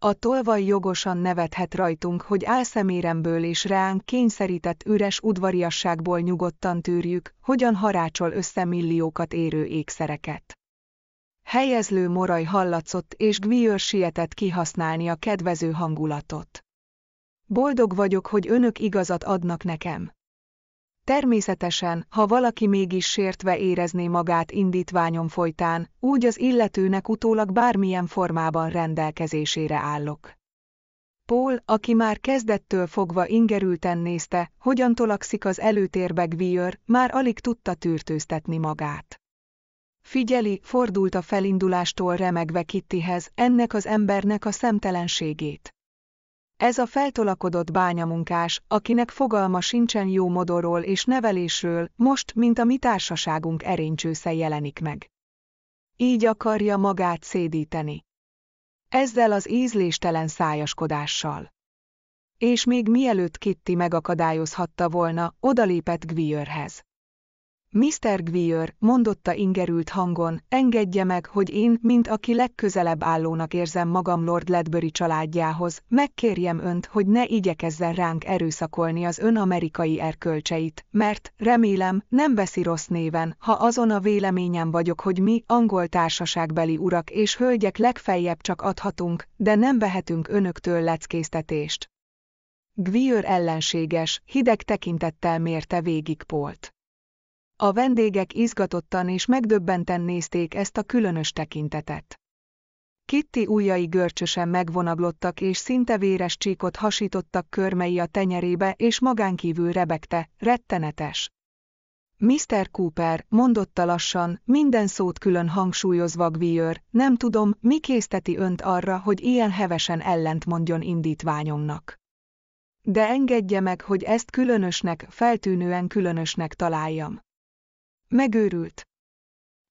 A tolvaj jogosan nevethet rajtunk, hogy álszeméremből és ránk kényszerített üres udvariasságból nyugodtan tűrjük, hogyan harácsol össze milliókat érő ékszereket. Helyezlő moraj hallatszott, és Gviőr sietett kihasználni a kedvező hangulatot. Boldog vagyok, hogy önök igazat adnak nekem. Természetesen, ha valaki mégis sértve érezné magát indítványom folytán, úgy az illetőnek utólag bármilyen formában rendelkezésére állok. Paul, aki már kezdettől fogva ingerülten nézte, hogyan tolakszik az előtérbe Gvier, már alig tudta tűrtőztetni magát. Figyeli, fordult a felindulástól remegve Kittyhez, ennek az embernek a szemtelenségét. Ez a feltolakodott bányamunkás, akinek fogalma sincsen jó modorról és nevelésről, most, mint a mi társaságunk erénycsősze jelenik meg. Így akarja magát szédíteni. Ezzel az ízléstelen szájaskodással. És még mielőtt Kitty megakadályozhatta volna, odalépett Gwyrhez. Mr. Gwyer mondotta ingerült hangon, engedje meg, hogy én, mint aki legközelebb állónak érzem magam Lord Ledbury családjához, megkérjem önt, hogy ne igyekezzen ránk erőszakolni az ön amerikai erkölcseit, mert, remélem, nem veszi rossz néven, ha azon a véleményem vagyok, hogy mi, angol társaságbeli urak és hölgyek legfeljebb csak adhatunk, de nem vehetünk önöktől leckésztetést. Gwyer ellenséges, hideg tekintettel mérte végig Polt. A vendégek izgatottan és megdöbbenten nézték ezt a különös tekintetet. Kitty ujjai görcsösen megvonaglottak és szinte véres csíkot hasítottak körmei a tenyerébe és magánkívül rebegte, rettenetes. Mr. Cooper, mondotta lassan, minden szót külön hangsúlyozva Gviőr, nem tudom, mi készteti önt arra, hogy ilyen hevesen ellent mondjon indítványomnak. De engedje meg, hogy ezt különösnek, feltűnően különösnek találjam. Megőrült!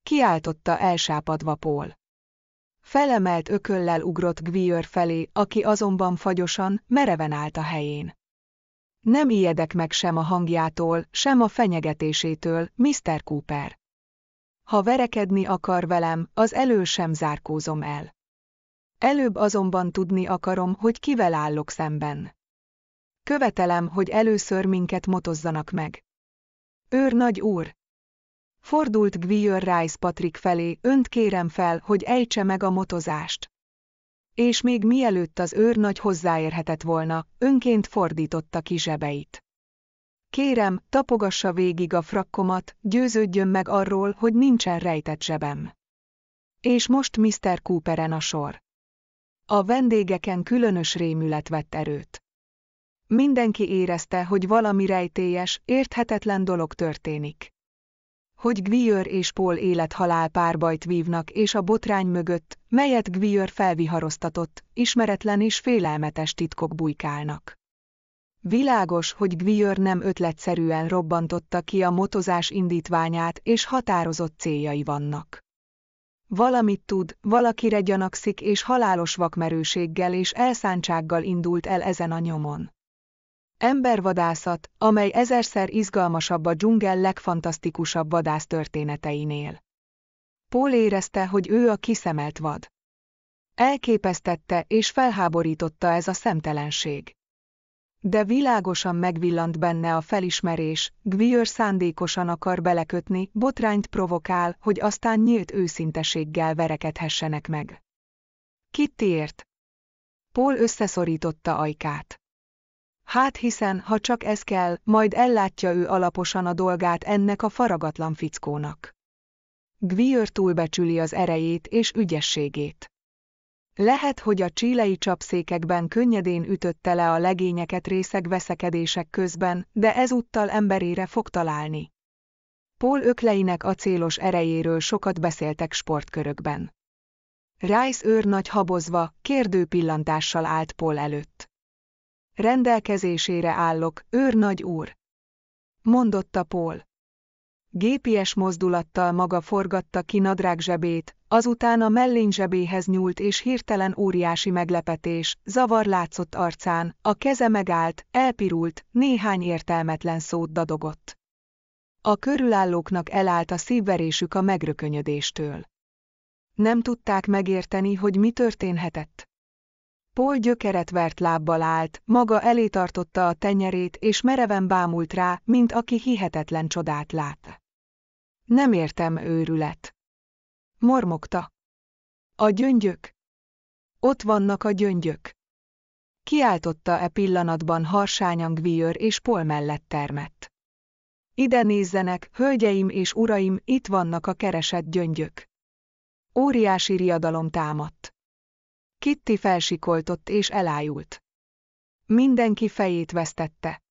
Kiáltotta elsápadva Pól. Felemelt ököllel ugrott Gvior felé, aki azonban fagyosan, mereven állt a helyén. Nem ijedek meg sem a hangjától, sem a fenyegetésétől, Mr. Cooper. Ha verekedni akar velem, az elő sem zárkózom el. Előbb azonban tudni akarom, hogy kivel állok szemben. Követelem, hogy először minket motozzanak meg. Őr nagy úr, Fordult Gwyer Rice Patrick felé, önt kérem fel, hogy ejtse meg a motozást. És még mielőtt az őrnagy hozzáérhetett volna, önként fordította ki zsebeit. Kérem, tapogassa végig a frakkomat, győződjön meg arról, hogy nincsen rejtett zsebem. És most Mr. Cooperen a sor. A vendégeken különös rémület vett erőt. Mindenki érezte, hogy valami rejtélyes, érthetetlen dolog történik hogy Gwyer és Paul élet-halál párbajt vívnak és a botrány mögött, melyet Gwyer felviharoztatott, ismeretlen és félelmetes titkok bujkálnak. Világos, hogy Gwyer nem ötletszerűen robbantotta ki a motozás indítványát és határozott céljai vannak. Valamit tud, valakire gyanakszik és halálos vakmerőséggel és elszántsággal indult el ezen a nyomon. Embervadászat, amely ezerszer izgalmasabb a dzsungel legfantasztikusabb vadász történeteinél. Paul érezte, hogy ő a kiszemelt vad. Elképesztette és felháborította ez a szemtelenség. De világosan megvillant benne a felismerés, Gvier szándékosan akar belekötni, botrányt provokál, hogy aztán nyílt őszinteséggel verekedhessenek meg. Kittiért. Paul összeszorította ajkát. Hát hiszen, ha csak ez kell, majd ellátja ő alaposan a dolgát ennek a faragatlan fickónak. Gvier túlbecsüli az erejét és ügyességét. Lehet, hogy a csílei csapszékekben könnyedén ütötte le a legényeket részek veszekedések közben, de ezúttal emberére fog találni. Paul ökleinek acélos erejéről sokat beszéltek sportkörökben. Rice nagy habozva, kérdő pillantással állt Paul előtt. Rendelkezésére állok, őrnagy úr! Mondotta Pól. Gépies mozdulattal maga forgatta ki nadrág zsebét, azután a mellény zsebéhez nyúlt és hirtelen óriási meglepetés, zavar látszott arcán, a keze megállt, elpirult, néhány értelmetlen szót dadogott. A körülállóknak elállt a szívverésük a megrökönyödéstől. Nem tudták megérteni, hogy mi történhetett. Paul gyökeret vert lábbal állt, maga elé tartotta a tenyerét és mereven bámult rá, mint aki hihetetlen csodát lát. Nem értem őrület. Mormogta. A gyöngyök? Ott vannak a gyöngyök. Kiáltotta e pillanatban harsányan Gviör és Pol mellett termett. Ide nézzenek, hölgyeim és uraim, itt vannak a keresett gyöngyök. Óriási riadalom támadt. Kitty felsikoltott és elájult. Mindenki fejét vesztette.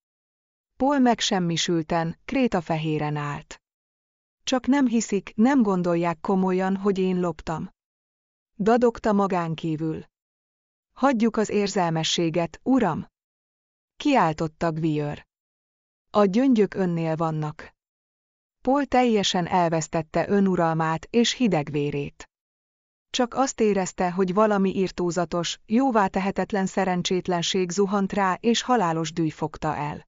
Paul megsemmisülten, kréta fehéren állt. Csak nem hiszik, nem gondolják komolyan, hogy én loptam. Dadogta magán kívül. Hagyjuk az érzelmességet, uram! Kiáltotta Gviör. A gyöngyök önnél vannak. Paul teljesen elvesztette önuralmát és hidegvérét. Csak azt érezte, hogy valami írtózatos, jóvá tehetetlen szerencsétlenség zuhant rá, és halálos dűj fogta el.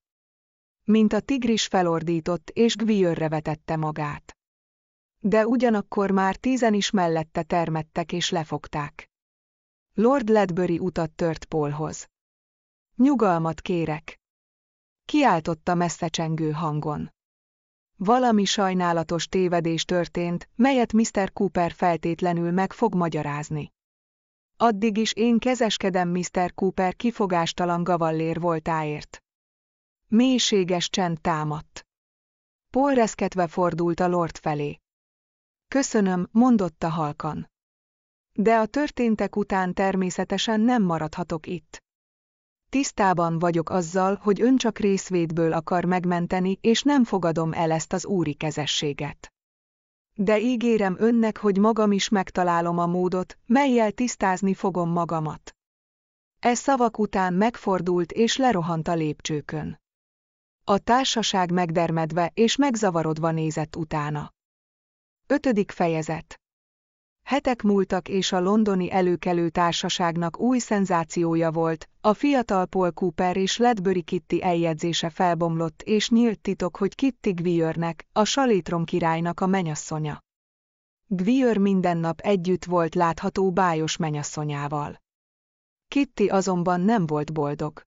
Mint a tigris felordított, és Gvijörre vetette magát. De ugyanakkor már tízen is mellette termettek és lefogták. Lord Ledbury utat tört Polhoz. Nyugalmat kérek. Kiáltotta csengő hangon. Valami sajnálatos tévedés történt, melyet Mr. Cooper feltétlenül meg fog magyarázni. Addig is én kezeskedem Mr. Cooper kifogástalan gavallér voltáért. Mélységes csend támadt. Paul reszketve fordult a lord felé. Köszönöm, mondotta halkan. De a történtek után természetesen nem maradhatok itt tisztában vagyok azzal, hogy ön csak részvédből akar megmenteni, és nem fogadom el ezt az úri kezességet. De ígérem önnek, hogy magam is megtalálom a módot, melyel tisztázni fogom magamat. E szavak után megfordult és lerohant a lépcsőkön. A társaság megdermedve és megzavarodva nézett utána. Ötödik fejezet Hetek múltak és a londoni előkelő társaságnak új szenzációja volt, a fiatal Paul Cooper és Ledbury Kitty eljegyzése felbomlott és nyílt titok, hogy Kitty Gwyörnek, a salétrom királynak a menyasszonya. Gwyör minden nap együtt volt látható bájos menyasszonyával. Kitty azonban nem volt boldog.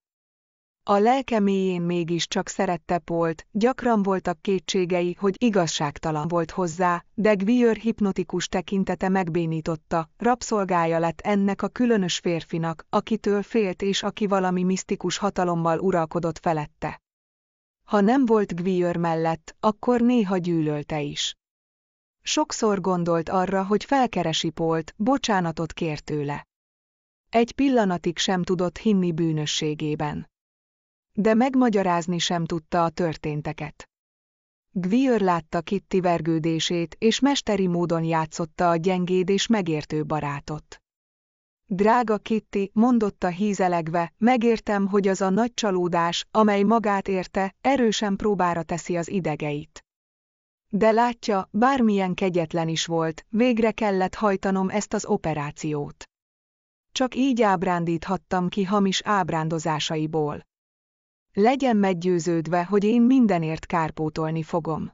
A lelke mélyén mégiscsak szerette Polt, gyakran voltak kétségei, hogy igazságtalan volt hozzá, de Gvior hipnotikus tekintete megbénította, rabszolgája lett ennek a különös férfinak, akitől félt és aki valami misztikus hatalommal uralkodott felette. Ha nem volt Gvior mellett, akkor néha gyűlölte is. Sokszor gondolt arra, hogy felkeresi Polt, bocsánatot kért tőle. Egy pillanatig sem tudott hinni bűnösségében. De megmagyarázni sem tudta a történteket. Gvior látta Kitty vergődését, és mesteri módon játszotta a gyengéd és megértő barátot. Drága Kitty, mondotta hízelegve, megértem, hogy az a nagy csalódás, amely magát érte, erősen próbára teszi az idegeit. De látja, bármilyen kegyetlen is volt, végre kellett hajtanom ezt az operációt. Csak így ábrándíthattam ki hamis ábrándozásaiból. Legyen meggyőződve, hogy én mindenért kárpótolni fogom.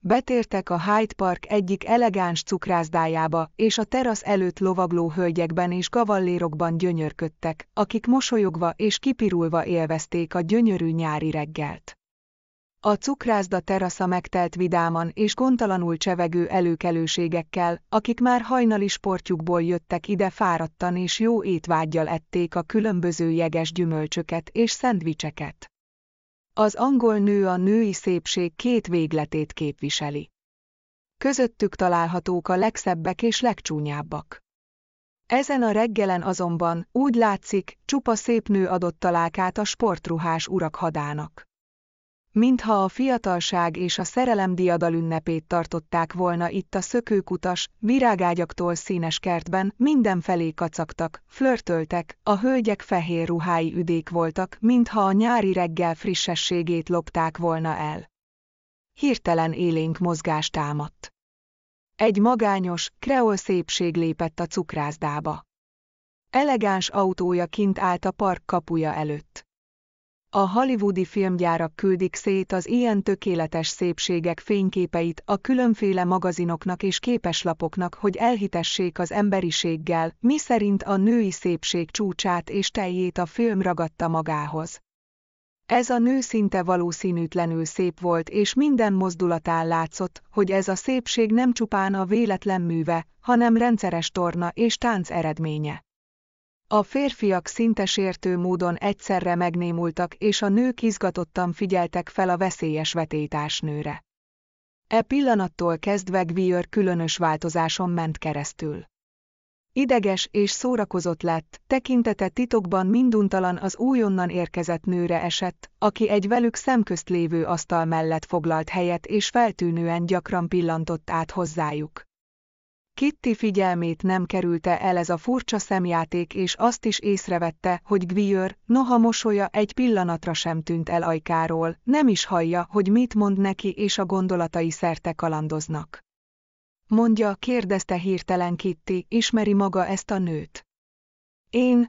Betértek a Hyde Park egyik elegáns cukrászdájába, és a terasz előtt lovagló hölgyekben és kavallérokban gyönyörködtek, akik mosolyogva és kipirulva élvezték a gyönyörű nyári reggelt. A cukrászda terasza megtelt vidáman és gondtalanul csevegő előkelőségekkel, akik már hajnali sportjukból jöttek ide fáradtan és jó étvágyjal ették a különböző jeges gyümölcsöket és szendvicseket. Az angol nő a női szépség két végletét képviseli. Közöttük találhatók a legszebbek és legcsúnyábbak. Ezen a reggelen azonban, úgy látszik, csupa szép nő adott talákát a sportruhás urak hadának. Mintha a fiatalság és a szerelem diadal ünnepét tartották volna itt a szökőkutas, virágágyaktól színes kertben, mindenfelé kacagtak, flörtöltek, a hölgyek fehér ruhái üdék voltak, mintha a nyári reggel frissességét lopták volna el. Hirtelen élénk mozgás támadt. Egy magányos, kreol szépség lépett a cukrászdába. Elegáns autója kint állt a park kapuja előtt. A hollywoodi filmgyárak küldik szét az ilyen tökéletes szépségek fényképeit a különféle magazinoknak és képeslapoknak, hogy elhitessék az emberiséggel, miszerint a női szépség csúcsát és teljét a film ragadta magához. Ez a nő szinte valószínűtlenül szép volt, és minden mozdulatán látszott, hogy ez a szépség nem csupán a véletlen műve, hanem rendszeres torna és tánc eredménye. A férfiak szinte sértő módon egyszerre megnémultak és a nők izgatottan figyeltek fel a veszélyes vetétásnőre. E pillanattól kezdve Gvier különös változáson ment keresztül. Ideges és szórakozott lett, tekintete titokban minduntalan az újonnan érkezett nőre esett, aki egy velük szemközt lévő asztal mellett foglalt helyet és feltűnően gyakran pillantott át hozzájuk. Kitty figyelmét nem kerülte el ez a furcsa szemjáték és azt is észrevette, hogy Gvior, noha mosolya egy pillanatra sem tűnt el ajkáról, nem is hallja, hogy mit mond neki és a gondolatai szerte kalandoznak. Mondja, kérdezte hirtelen Kitty, ismeri maga ezt a nőt. Én?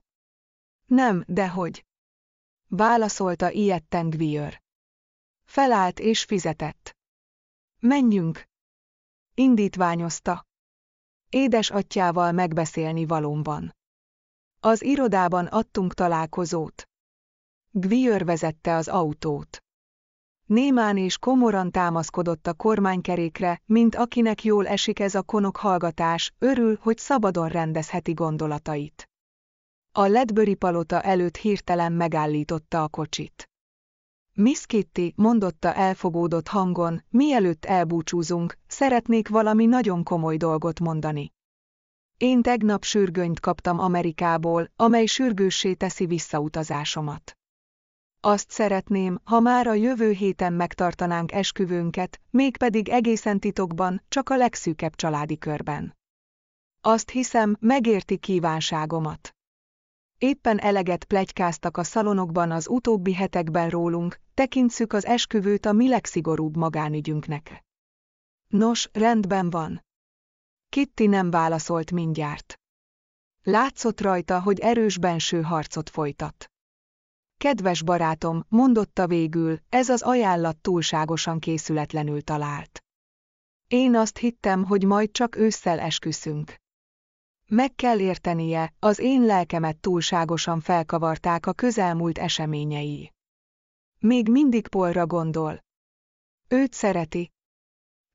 Nem, dehogy. Válaszolta ilyetten Gvior. Felállt és fizetett. Menjünk. Indítványozta édesatyjával megbeszélni valóban. Az irodában adtunk találkozót. Gvior vezette az autót. Némán és komoran támaszkodott a kormánykerékre, mint akinek jól esik ez a konok hallgatás, örül, hogy szabadon rendezheti gondolatait. A Ledböri palota előtt hirtelen megállította a kocsit. Miss Kitty, mondotta elfogódott hangon, mielőtt elbúcsúzunk, szeretnék valami nagyon komoly dolgot mondani. Én tegnap sürgönyt kaptam Amerikából, amely sürgőssé teszi visszautazásomat. Azt szeretném, ha már a jövő héten megtartanánk esküvőnket, mégpedig egészen titokban, csak a legszűkebb családi körben. Azt hiszem, megérti kívánságomat. Éppen eleget plegykáztak a szalonokban az utóbbi hetekben rólunk, tekintszük az esküvőt a mi legszigorúbb magánügyünknek. Nos, rendben van. Kitty nem válaszolt mindjárt. Látszott rajta, hogy erős benső harcot folytat. Kedves barátom, mondotta végül, ez az ajánlat túlságosan készületlenül talált. Én azt hittem, hogy majd csak ősszel esküszünk. Meg kell értenie, az én lelkemet túlságosan felkavarták a közelmúlt eseményei. Még mindig Polra gondol. Őt szereti?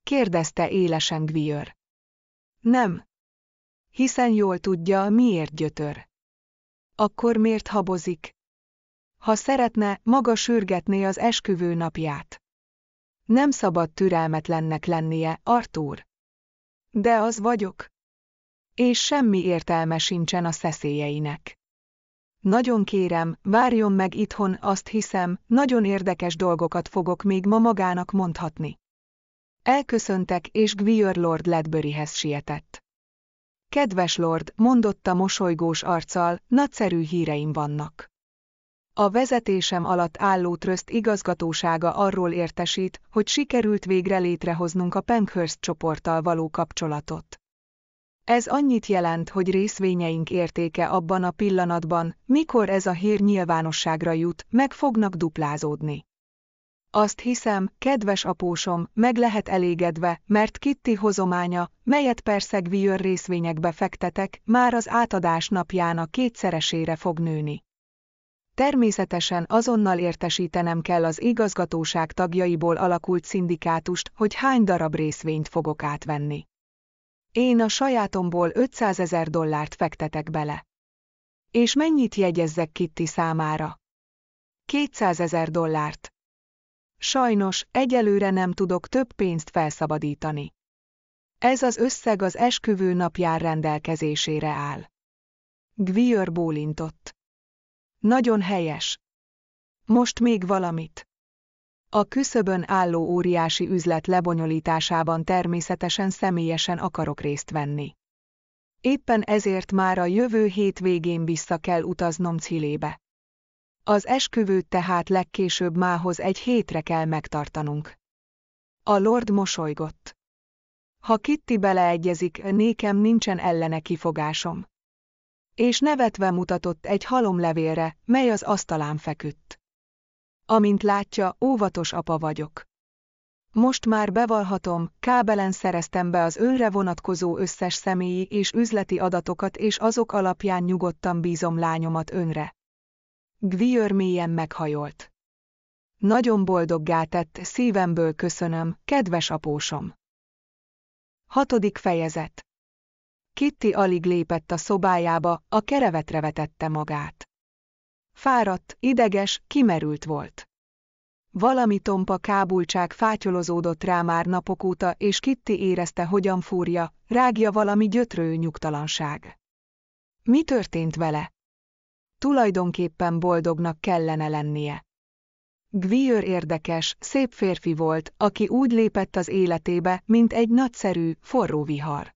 Kérdezte élesen Gvior. Nem. Hiszen jól tudja, miért gyötör. Akkor miért habozik? Ha szeretne, maga sürgetné az esküvő napját. Nem szabad türelmetlennek lennie, Artúr. De az vagyok és semmi értelme sincsen a szeszélyeinek. Nagyon kérem, várjon meg itthon, azt hiszem, nagyon érdekes dolgokat fogok még ma magának mondhatni. Elköszöntek, és Gwier Lord Ledburyhez sietett. Kedves Lord, mondotta mosolygós arccal, nagyszerű híreim vannak. A vezetésem alatt álló tröszt igazgatósága arról értesít, hogy sikerült végre létrehoznunk a Pankhurst csoporttal való kapcsolatot. Ez annyit jelent, hogy részvényeink értéke abban a pillanatban, mikor ez a hír nyilvánosságra jut, meg fognak duplázódni. Azt hiszem, kedves apósom, meg lehet elégedve, mert Kitty hozománya, melyet persze Gvion részvényekbe fektetek, már az átadás napján a kétszeresére fog nőni. Természetesen azonnal értesítenem kell az igazgatóság tagjaiból alakult szindikátust, hogy hány darab részvényt fogok átvenni. Én a sajátomból 500 ezer dollárt fektetek bele. És mennyit jegyezzek Kitty számára? 200 ezer dollárt. Sajnos, egyelőre nem tudok több pénzt felszabadítani. Ez az összeg az esküvő napján rendelkezésére áll. Gvior bólintott. Nagyon helyes. Most még valamit. A küszöbön álló óriási üzlet lebonyolításában természetesen személyesen akarok részt venni. Éppen ezért már a jövő hét végén vissza kell utaznom Cilébe. Az esküvőt tehát legkésőbb mához egy hétre kell megtartanunk. A lord mosolygott. Ha Kitty beleegyezik, nékem nincsen ellene kifogásom. És nevetve mutatott egy halomlevélre, mely az asztalán feküdt. Amint látja, óvatos apa vagyok. Most már bevalhatom, kábelen szereztem be az önre vonatkozó összes személyi és üzleti adatokat és azok alapján nyugodtan bízom lányomat önre. Gviör mélyen meghajolt. Nagyon boldoggá tett, szívemből köszönöm, kedves apósom. Hatodik fejezet Kitty alig lépett a szobájába, a kerevetre vetette magát. Fáradt, ideges, kimerült volt. Valami tompa kábultság fátyolozódott rá már napok óta, és Kitty érezte, hogyan fúrja, rágja valami gyötrő nyugtalanság. Mi történt vele? Tulajdonképpen boldognak kellene lennie. Gvier érdekes, szép férfi volt, aki úgy lépett az életébe, mint egy nagyszerű, forró vihar.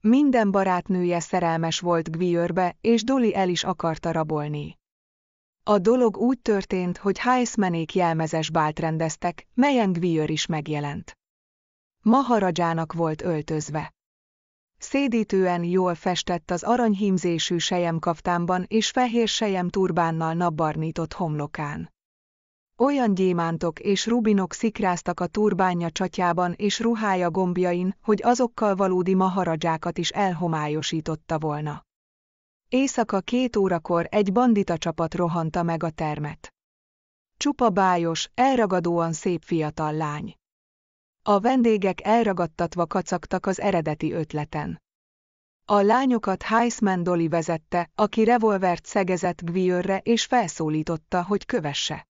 Minden barátnője szerelmes volt Gvierbe, és Doli el is akarta rabolni. A dolog úgy történt, hogy Heismanék jelmezes bált rendeztek, melyen Gviör is megjelent. Maharajának volt öltözve. Szédítően jól festett az aranyhímzésű sejemkaftámban és fehér sejem turbánnal nabbarnított homlokán. Olyan gyémántok és rubinok szikráztak a turbánja csatjában és ruhája gombjain, hogy azokkal valódi maharadzsákat is elhomályosította volna. Éjszaka két órakor egy bandita csapat rohanta meg a termet. Csupa bájos, elragadóan szép fiatal lány. A vendégek elragadtatva kacagtak az eredeti ötleten. A lányokat Heisman Dolly vezette, aki revolvert szegezett Gviörre és felszólította, hogy kövesse.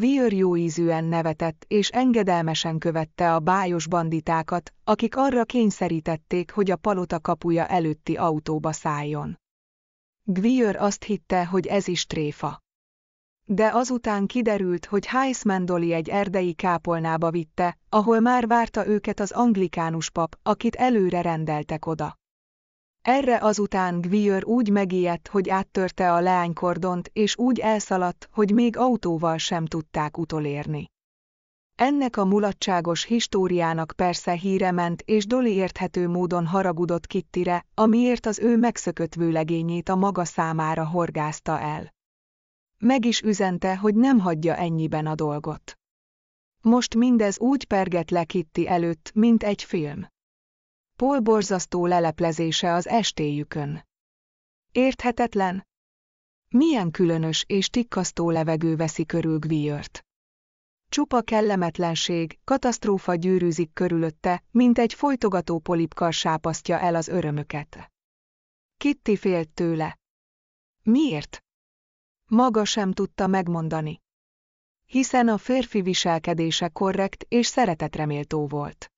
jó jóízűen nevetett és engedelmesen követte a bájos banditákat, akik arra kényszerítették, hogy a palota kapuja előtti autóba szálljon. Gwyer azt hitte, hogy ez is tréfa. De azután kiderült, hogy Heisman egy erdei kápolnába vitte, ahol már várta őket az anglikánus pap, akit előre rendeltek oda. Erre azután Gwyer úgy megijedt, hogy áttörte a leánykordont, és úgy elszaladt, hogy még autóval sem tudták utolérni. Ennek a mulatságos históriának persze híre ment, és Doli érthető módon haragudott Kittire, amiért az ő megszökött vőlegényét a maga számára horgázta el. Meg is üzente, hogy nem hagyja ennyiben a dolgot. Most mindez úgy perget le Kitty előtt, mint egy film. Paul borzasztó leleplezése az estéjükön. Érthetetlen? Milyen különös és tikkasztó levegő veszi körül Gviört. Csupa kellemetlenség, katasztrófa gyűrűzik körülötte, mint egy folytogató polipkar sápasztja el az örömöket. Kitty félt tőle. Miért? Maga sem tudta megmondani. Hiszen a férfi viselkedése korrekt és szeretetreméltó volt.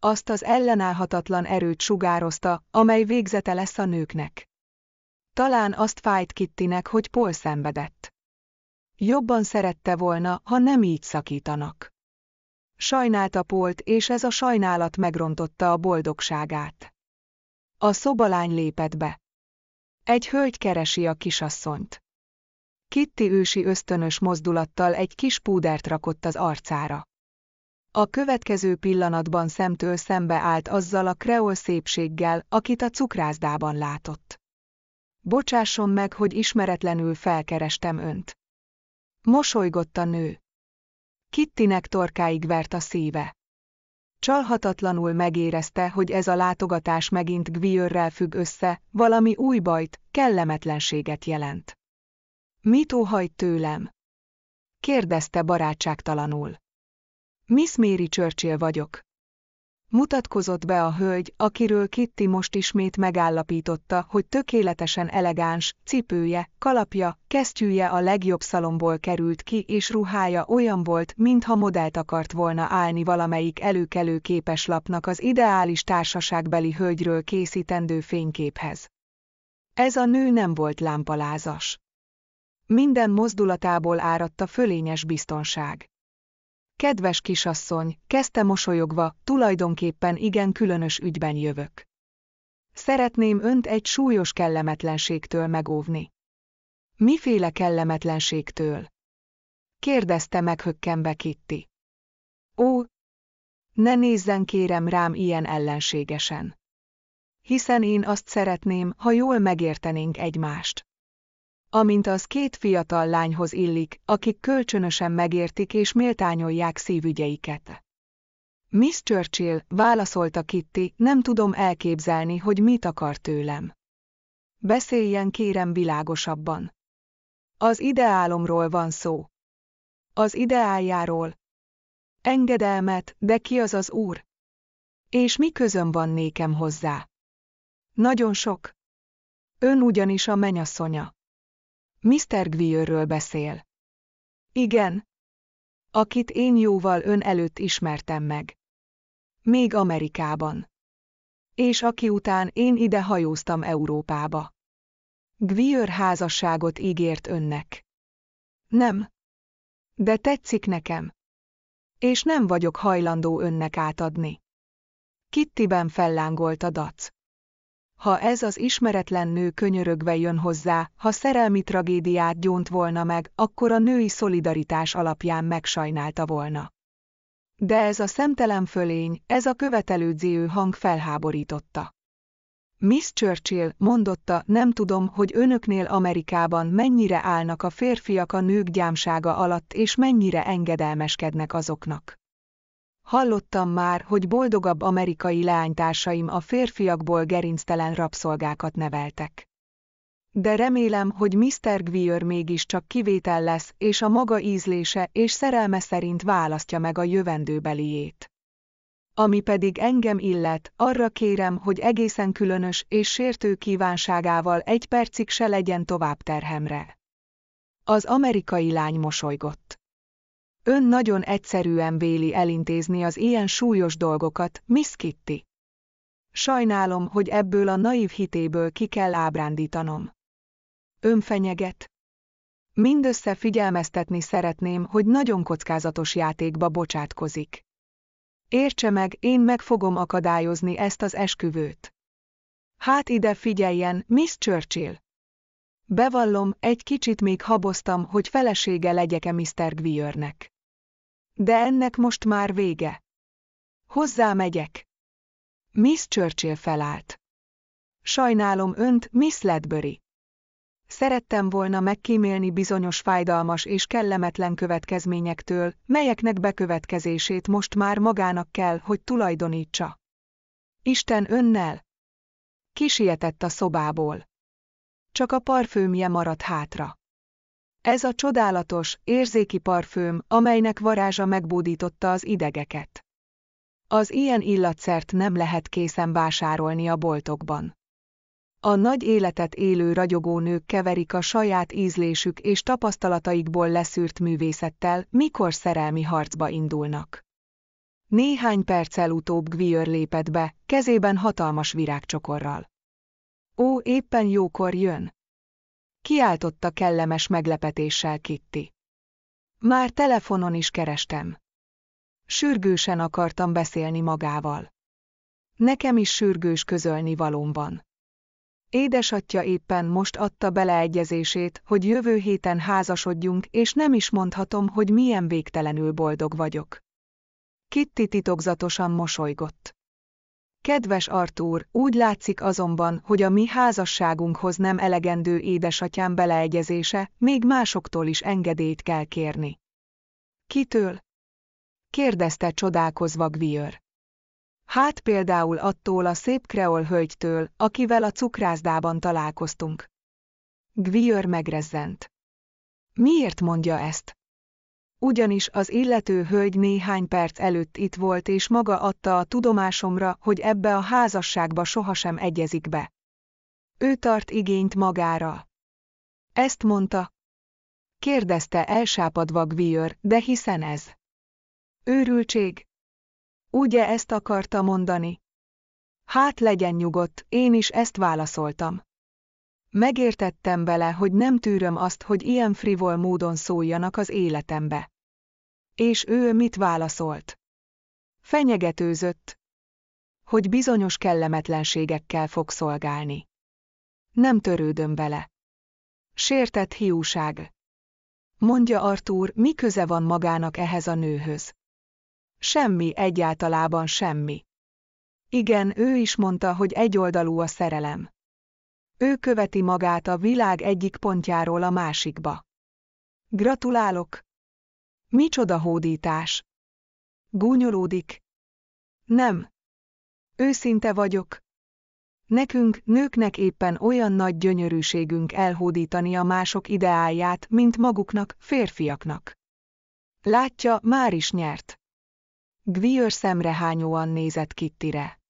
Azt az ellenállhatatlan erőt sugározta, amely végzete lesz a nőknek. Talán azt fájt Kittinek, hogy Paul szenvedett. Jobban szerette volna, ha nem így szakítanak. Sajnálta Polt, és ez a sajnálat megrontotta a boldogságát. A szobalány lépett be. Egy hölgy keresi a kisasszonyt. Kitti ősi ösztönös mozdulattal egy kis púdert rakott az arcára. A következő pillanatban szemtől szembe állt azzal a kreol szépséggel, akit a cukrászdában látott. Bocsásson meg, hogy ismeretlenül felkerestem önt. Mosolygott a nő. Kittinek torkáig vert a szíve. Csalhatatlanul megérezte, hogy ez a látogatás megint Gviörrel függ össze, valami új bajt, kellemetlenséget jelent. Mit óhajt tőlem? kérdezte barátságtalanul. Miss Mary Churchill vagyok. Mutatkozott be a hölgy, akiről Kitty most ismét megállapította, hogy tökéletesen elegáns, cipője, kalapja, kesztyűje a legjobb szalomból került ki, és ruhája olyan volt, mintha modellt akart volna állni valamelyik előkelő képes lapnak az ideális társaságbeli hölgyről készítendő fényképhez. Ez a nő nem volt lámpalázas. Minden mozdulatából áradt a fölényes biztonság. Kedves kisasszony, kezdte mosolyogva, tulajdonképpen igen különös ügyben jövök. Szeretném önt egy súlyos kellemetlenségtől megóvni. Miféle kellemetlenségtől? Kérdezte meghökkenve Kitty. Ó, ne nézzen kérem rám ilyen ellenségesen. Hiszen én azt szeretném, ha jól megértenénk egymást amint az két fiatal lányhoz illik, akik kölcsönösen megértik és méltányolják szívügyeiket. Miss Churchill, válaszolta Kitty, nem tudom elképzelni, hogy mit akar tőlem. Beszéljen kérem világosabban. Az ideálomról van szó. Az ideáljáról. Engedelmet, de ki az az úr? És mi közön van nékem hozzá? Nagyon sok. Ön ugyanis a menyasszonya. Mr. Gwierről beszél. Igen. Akit én jóval ön előtt ismertem meg. Még Amerikában. És aki után én ide hajóztam Európába. Gwier házasságot ígért önnek. Nem. De tetszik nekem. És nem vagyok hajlandó önnek átadni. Kittiben fellángolt a dac ha ez az ismeretlen nő könyörögve jön hozzá, ha szerelmi tragédiát gyónt volna meg, akkor a női szolidaritás alapján megsajnálta volna. De ez a szemtelen fölény, ez a követelődző hang felháborította. Miss Churchill mondotta, nem tudom, hogy önöknél Amerikában mennyire állnak a férfiak a nők gyámsága alatt és mennyire engedelmeskednek azoknak. Hallottam már, hogy boldogabb amerikai leánytársaim a férfiakból gerinctelen rabszolgákat neveltek. De remélem, hogy Mr. Gwier mégiscsak kivétel lesz, és a maga ízlése és szerelme szerint választja meg a jövendőbeliét. Ami pedig engem illet, arra kérem, hogy egészen különös és sértő kívánságával egy percig se legyen tovább terhemre. Az amerikai lány mosolygott. Ön nagyon egyszerűen véli elintézni az ilyen súlyos dolgokat, Miss Kitty. Sajnálom, hogy ebből a naív hitéből ki kell ábrándítanom. Ön fenyeget. Mindössze figyelmeztetni szeretném, hogy nagyon kockázatos játékba bocsátkozik. Értse meg, én meg fogom akadályozni ezt az esküvőt. Hát ide figyeljen, Miss Churchill! Bevallom, egy kicsit még haboztam, hogy felesége legyek-e Mr. Gwiernek. De ennek most már vége. Hozzá megyek. Miss Churchill felállt. Sajnálom önt, Miss Ledbury. Szerettem volna megkímélni bizonyos fájdalmas és kellemetlen következményektől, melyeknek bekövetkezését most már magának kell, hogy tulajdonítsa. Isten önnel? Kisietett a szobából csak a parfümje maradt hátra. Ez a csodálatos, érzéki parfüm, amelynek varázsa megbódította az idegeket. Az ilyen illatszert nem lehet készen vásárolni a boltokban. A nagy életet élő ragyogó nők keverik a saját ízlésük és tapasztalataikból leszűrt művészettel, mikor szerelmi harcba indulnak. Néhány perccel utóbb Gvier lépett be, kezében hatalmas virágcsokorral. Ó, éppen jókor jön! Kiáltotta kellemes meglepetéssel Kitty. Már telefonon is kerestem. Sürgősen akartam beszélni magával. Nekem is sürgős közölni valóm van. Édesatja éppen most adta beleegyezését, hogy jövő héten házasodjunk, és nem is mondhatom, hogy milyen végtelenül boldog vagyok. Kitty titokzatosan mosolygott. Kedves Artúr, úgy látszik azonban, hogy a mi házasságunkhoz nem elegendő édesatyám beleegyezése, még másoktól is engedélyt kell kérni. Kitől? kérdezte csodálkozva Gvior. Hát például attól a szép kreol hölgytől, akivel a cukrászdában találkoztunk. Gvior megrezzent. Miért mondja ezt? ugyanis az illető hölgy néhány perc előtt itt volt és maga adta a tudomásomra, hogy ebbe a házasságba sohasem egyezik be. Ő tart igényt magára. Ezt mondta. Kérdezte elsápadva Gvior, de hiszen ez. Őrültség? Ugye ezt akarta mondani? Hát legyen nyugodt, én is ezt válaszoltam. Megértettem bele, hogy nem tűröm azt, hogy ilyen frivol módon szóljanak az életembe. És ő mit válaszolt? Fenyegetőzött. Hogy bizonyos kellemetlenségekkel fog szolgálni. Nem törődöm bele. Sértett hiúság. Mondja Artúr, mi köze van magának ehhez a nőhöz? Semmi, egyáltalában semmi. Igen, ő is mondta, hogy egyoldalú a szerelem. Ő követi magát a világ egyik pontjáról a másikba. Gratulálok! Micsoda hódítás! Gúnyolódik. Nem. Őszinte vagyok. Nekünk, nőknek éppen olyan nagy gyönyörűségünk elhódítani a mások ideáját, mint maguknak, férfiaknak. Látja, már is nyert. Gviör szemrehányóan nézett Kittire.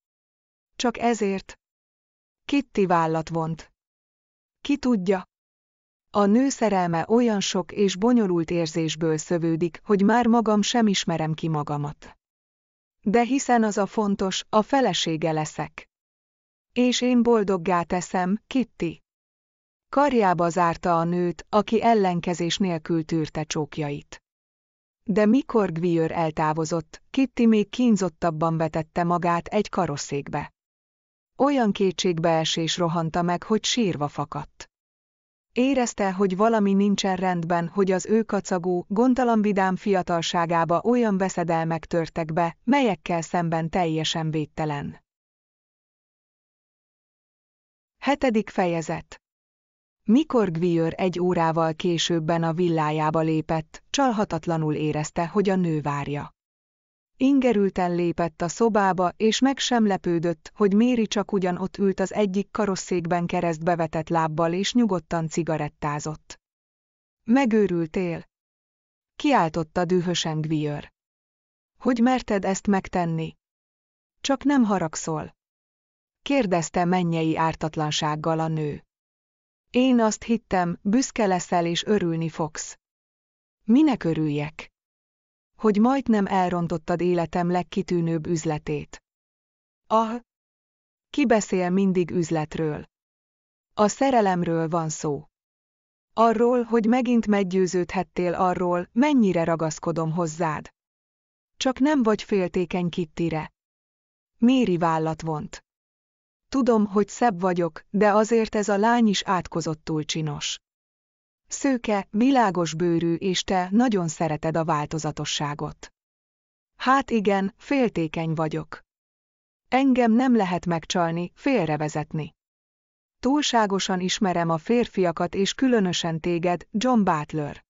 Csak ezért, Kitty vállat vont. Ki tudja? A nő szerelme olyan sok és bonyolult érzésből szövődik, hogy már magam sem ismerem ki magamat. De hiszen az a fontos, a felesége leszek. És én boldoggá teszem, Kitty. Karjába zárta a nőt, aki ellenkezés nélkül tűrte csókjait. De mikor Gviőr eltávozott, Kitty még kínzottabban vetette magát egy karosszékbe. Olyan kétségbeesés rohanta meg, hogy sírva fakadt. Érezte, hogy valami nincsen rendben, hogy az ő kacagó, gondtalan vidám fiatalságába olyan veszedelmek törtek be, melyekkel szemben teljesen védtelen. Hetedik fejezet Mikor Gviőr egy órával későbben a villájába lépett, csalhatatlanul érezte, hogy a nő várja. Ingerülten lépett a szobába, és meg sem lepődött, hogy Méri csak ugyan ott ült az egyik karosszékben keresztbe vetett lábbal, és nyugodtan cigarettázott. Megőrültél? Kiáltotta dühösen Gvior. Hogy merted ezt megtenni? Csak nem haragszol. Kérdezte mennyei ártatlansággal a nő. Én azt hittem, büszke leszel és örülni fogsz. Minek örüljek? hogy majdnem elrontottad életem legkitűnőbb üzletét. Ah! Ki beszél mindig üzletről? A szerelemről van szó. Arról, hogy megint meggyőződhettél arról, mennyire ragaszkodom hozzád. Csak nem vagy féltékeny Kittire. Méri vállat vont. Tudom, hogy szebb vagyok, de azért ez a lány is átkozottul csinos. Szőke, világos bőrű és te nagyon szereted a változatosságot. Hát igen, féltékeny vagyok. Engem nem lehet megcsalni, félrevezetni. Túlságosan ismerem a férfiakat és különösen téged, John Butler.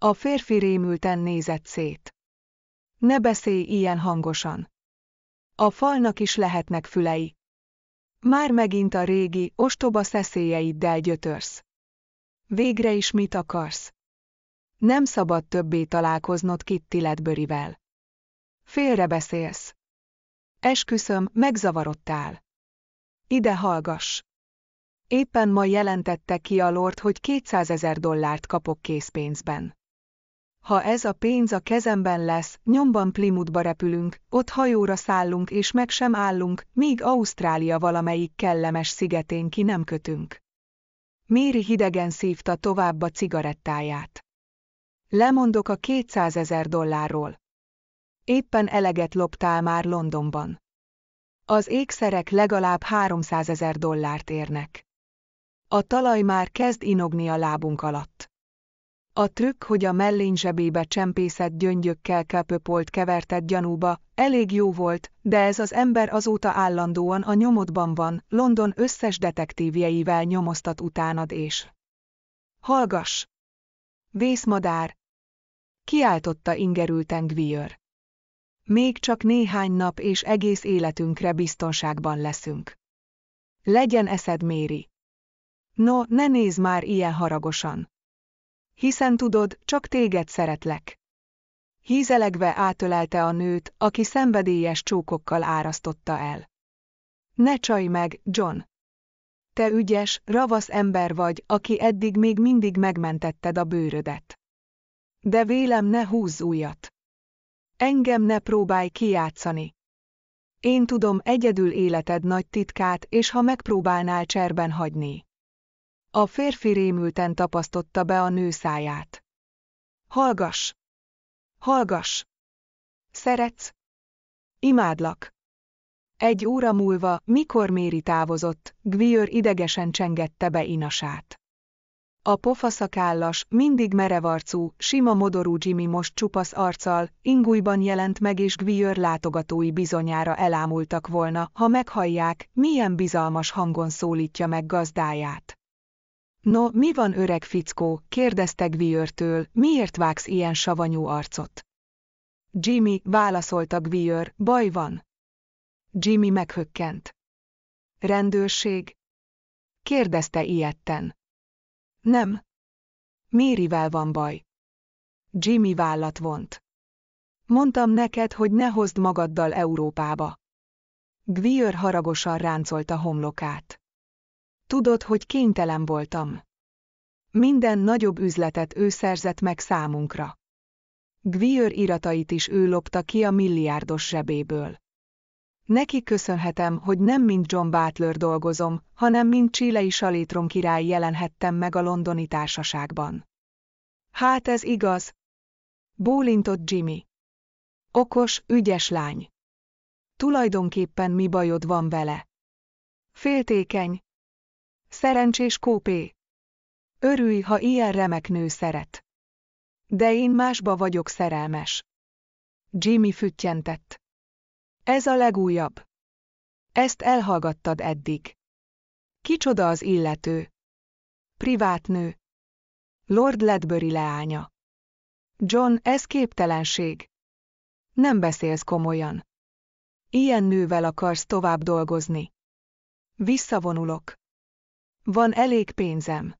A férfi rémülten nézett szét. Ne beszélj ilyen hangosan. A falnak is lehetnek fülei. Már megint a régi, ostoba szeszélyeiddel gyötörsz. Végre is mit akarsz? Nem szabad többé találkoznod Kitty Ledbörivel. Félrebeszélsz. Esküszöm, megzavarodtál. Ide hallgass. Éppen ma jelentette ki a Lord, hogy 200 ezer dollárt kapok készpénzben. Ha ez a pénz a kezemben lesz, nyomban Plymouthba repülünk, ott hajóra szállunk és meg sem állunk, míg Ausztrália valamelyik kellemes szigetén ki nem kötünk. Méri hidegen szívta tovább a cigarettáját. Lemondok a 200 ezer dollárról. Éppen eleget loptál már Londonban. Az ékszerek legalább 300 ezer dollárt érnek. A talaj már kezd inogni a lábunk alatt. A trükk, hogy a zsebébe csempészett gyöngyökkel köpöpolt kevertett gyanúba, elég jó volt, de ez az ember azóta állandóan a nyomodban van, London összes detektívjeivel nyomoztat utánad és... Hallgass! Vészmadár! Kiáltotta ingerülten Gvier. Még csak néhány nap és egész életünkre biztonságban leszünk. Legyen eszed, Méri! No, ne nézz már ilyen haragosan! hiszen tudod, csak téged szeretlek. Hízelegve átölelte a nőt, aki szenvedélyes csókokkal árasztotta el. Ne csaj meg, John! Te ügyes, ravasz ember vagy, aki eddig még mindig megmentetted a bőrödet. De vélem ne húzz újat. Engem ne próbálj kijátszani. Én tudom egyedül életed nagy titkát, és ha megpróbálnál cserben hagyni, a férfi rémülten tapasztotta be a nő száját. Hallgass! Hallgass! Szeretsz? Imádlak! Egy óra múlva, mikor Méri távozott, Gvior idegesen csengette be inasát. A pofaszakállas, mindig merevarcú, sima modorú Jimmy most csupasz arccal, ingújban jelent meg és Gvior látogatói bizonyára elámultak volna, ha meghallják, milyen bizalmas hangon szólítja meg gazdáját. No, mi van öreg fickó, kérdezte Gviörtől, miért vágsz ilyen savanyú arcot? Jimmy, válaszolta Gviör, baj van. Jimmy meghökkent. Rendőrség? kérdezte ilyetten. Nem. Mérivel van baj. Jimmy vállat vont. Mondtam neked, hogy ne hozd magaddal Európába. Gviör haragosan ráncolta homlokát. Tudod, hogy kénytelen voltam. Minden nagyobb üzletet ő szerzett meg számunkra. Gvier iratait is ő lopta ki a milliárdos zsebéből. Neki köszönhetem, hogy nem mint John Butler dolgozom, hanem mint csilei salétrom király jelenhettem meg a londoni társaságban. Hát ez igaz. Bólintott Jimmy. Okos, ügyes lány. Tulajdonképpen mi bajod van vele? Féltékeny, Szerencsés kópé! Örülj, ha ilyen remek nő szeret. De én másba vagyok szerelmes. Jimmy füttyentett. Ez a legújabb. Ezt elhallgattad eddig. Kicsoda az illető? Privátnő. Lord Ledbury leánya. John, ez képtelenség. Nem beszélsz komolyan. Ilyen nővel akarsz tovább dolgozni. Visszavonulok. Van elég pénzem.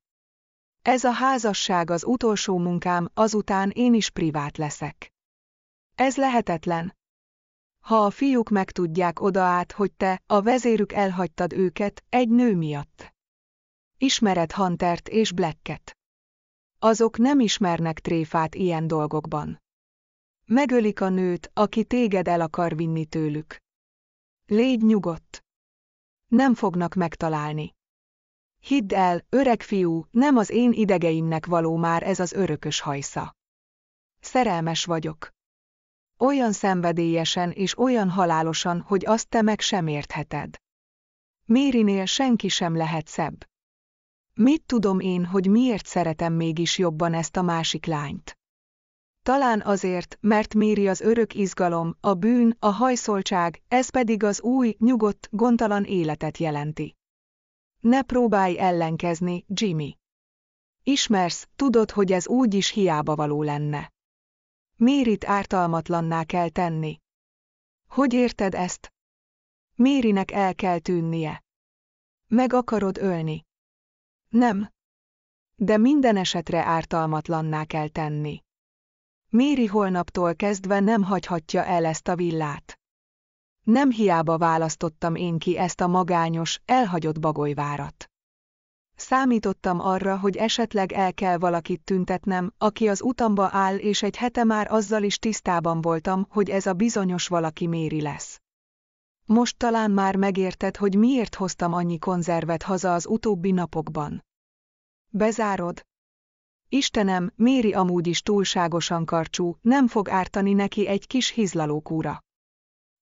Ez a házasság az utolsó munkám, azután én is privát leszek. Ez lehetetlen. Ha a fiúk megtudják oda át, hogy te, a vezérük elhagytad őket, egy nő miatt. Ismered Huntert és Blacket. Azok nem ismernek tréfát ilyen dolgokban. Megölik a nőt, aki téged el akar vinni tőlük. Légy nyugodt. Nem fognak megtalálni. Hidd el, öreg fiú, nem az én idegeimnek való már ez az örökös hajsza. Szerelmes vagyok. Olyan szenvedélyesen és olyan halálosan, hogy azt te meg sem értheted. Mérinél senki sem lehet szebb. Mit tudom én, hogy miért szeretem mégis jobban ezt a másik lányt? Talán azért, mert méri az örök izgalom, a bűn, a hajszoltság, ez pedig az új, nyugodt, gondtalan életet jelenti. Ne próbálj ellenkezni, Jimmy. Ismersz, tudod, hogy ez úgy is hiába való lenne. Mérit ártalmatlanná kell tenni. Hogy érted ezt? Mérinek el kell tűnnie. Meg akarod ölni? Nem. De minden esetre ártalmatlanná kell tenni. Méri holnaptól kezdve nem hagyhatja el ezt a villát. Nem hiába választottam én ki ezt a magányos, elhagyott bagolyvárat. Számítottam arra, hogy esetleg el kell valakit tüntetnem, aki az utamba áll, és egy hete már azzal is tisztában voltam, hogy ez a bizonyos valaki méri lesz. Most talán már megérted, hogy miért hoztam annyi konzervet haza az utóbbi napokban. Bezárod? Istenem, Méri amúgy is túlságosan karcsú, nem fog ártani neki egy kis hizlalókúra.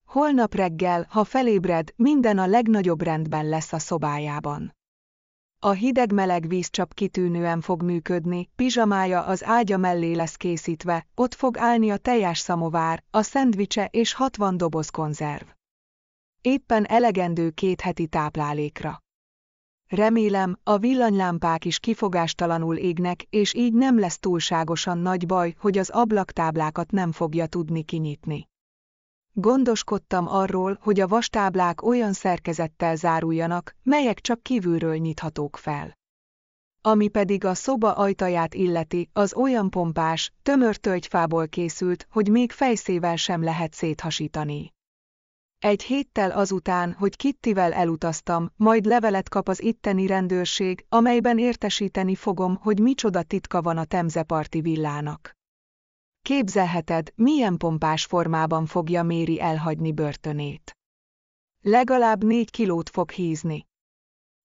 Holnap reggel, ha felébred, minden a legnagyobb rendben lesz a szobájában. A hideg-meleg vízcsap kitűnően fog működni, pizsamája az ágya mellé lesz készítve, ott fog állni a teljes szamovár, a szendvicse és 60 doboz konzerv. Éppen elegendő két heti táplálékra. Remélem, a villanylámpák is kifogástalanul égnek, és így nem lesz túlságosan nagy baj, hogy az ablaktáblákat nem fogja tudni kinyitni. Gondoskodtam arról, hogy a vastáblák olyan szerkezettel záruljanak, melyek csak kívülről nyithatók fel. Ami pedig a szoba ajtaját illeti, az olyan pompás, tömör tölgyfából készült, hogy még fejszével sem lehet széthasítani. Egy héttel azután, hogy Kittivel elutaztam, majd levelet kap az itteni rendőrség, amelyben értesíteni fogom, hogy micsoda titka van a temzeparti villának. Képzelheted, milyen pompás formában fogja Méri elhagyni börtönét. Legalább négy kilót fog hízni.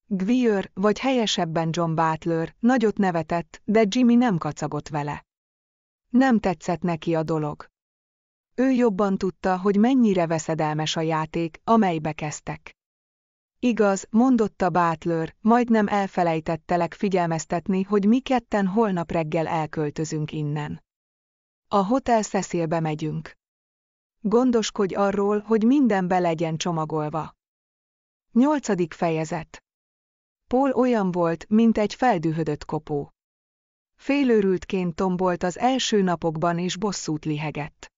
Gvier, vagy helyesebben John Butler, nagyot nevetett, de Jimmy nem kacagott vele. Nem tetszett neki a dolog. Ő jobban tudta, hogy mennyire veszedelmes a játék, amelybe kezdtek. Igaz, mondotta Butler, majdnem elfelejtettelek figyelmeztetni, hogy mi ketten holnap reggel elköltözünk innen. A Hotel Cecilbe megyünk. Gondoskodj arról, hogy minden be legyen csomagolva. Nyolcadik fejezet. Paul olyan volt, mint egy feldühödött kopó. Félőrültként tombolt az első napokban és bosszút lihegett.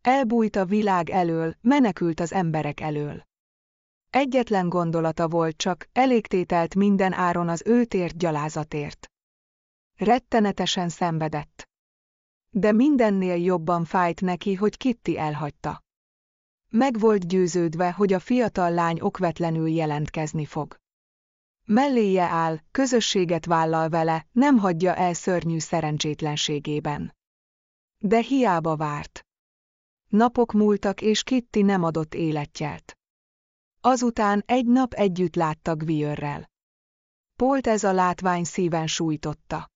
Elbújt a világ elől, menekült az emberek elől. Egyetlen gondolata volt csak, elégtételt minden áron az őtért gyalázatért. Rettenetesen szenvedett. De mindennél jobban fájt neki, hogy Kitty elhagyta. Meg volt győződve, hogy a fiatal lány okvetlenül jelentkezni fog. Melléje áll, közösséget vállal vele, nem hagyja el szörnyű szerencsétlenségében. De hiába várt. Napok múltak és Kitty nem adott életjelt. Azután egy nap együtt láttak Viörrel. Polt ez a látvány szíven sújtotta.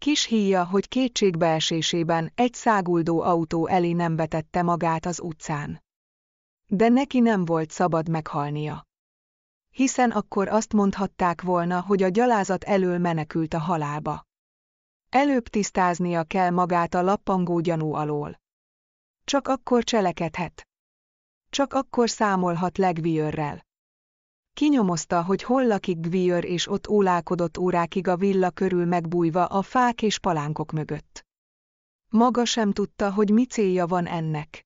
Kis híja, hogy kétségbeesésében egy száguldó autó elé nem vetette magát az utcán. De neki nem volt szabad meghalnia. Hiszen akkor azt mondhatták volna, hogy a gyalázat elől menekült a halálba. Előbb tisztáznia kell magát a lappangó gyanú alól. Csak akkor cselekedhet. Csak akkor számolhat legviőrrel. Kinyomozta, hogy hol lakik Gvier és ott ólálkodott órákig a villa körül megbújva a fák és palánkok mögött. Maga sem tudta, hogy mi célja van ennek.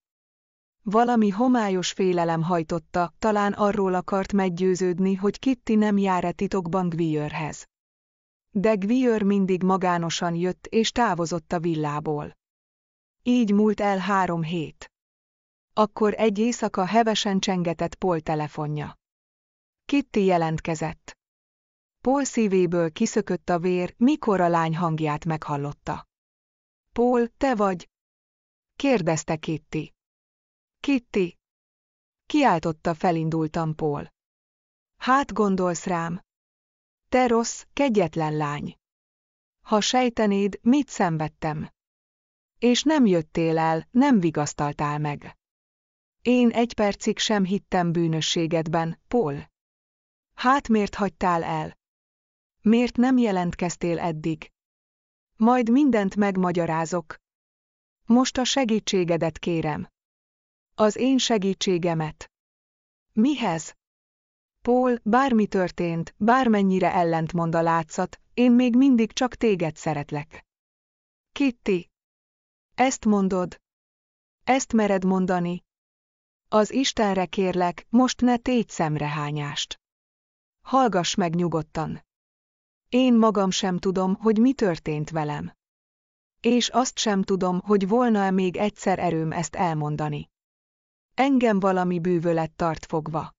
Valami homályos félelem hajtotta, talán arról akart meggyőződni, hogy Kitty nem jár-e titokban Gvierhez. De Gvier mindig magánosan jött és távozott a villából. Így múlt el három hét. Akkor egy éjszaka hevesen csengetett Paul telefonja. Kitty jelentkezett. Paul szívéből kiszökött a vér, mikor a lány hangját meghallotta. Paul, te vagy? kérdezte Kitty. Kitty! Kiáltotta felindultam Paul. Hát gondolsz rám? Te rossz, kegyetlen lány. Ha sejtenéd, mit szenvedtem. És nem jöttél el, nem vigasztaltál meg. Én egy percig sem hittem bűnösségedben, Paul. Hát miért hagytál el? Miért nem jelentkeztél eddig? Majd mindent megmagyarázok. Most a segítségedet kérem. Az én segítségemet. Mihez? Paul, bármi történt, bármennyire ellentmond a látszat, én még mindig csak téged szeretlek. Kitty. Ezt mondod. Ezt mered mondani. Az Istenre kérlek, most ne tégy szemrehányást. Hallgass meg nyugodtan. Én magam sem tudom, hogy mi történt velem. És azt sem tudom, hogy volna-e még egyszer erőm ezt elmondani. Engem valami bűvölet tart fogva.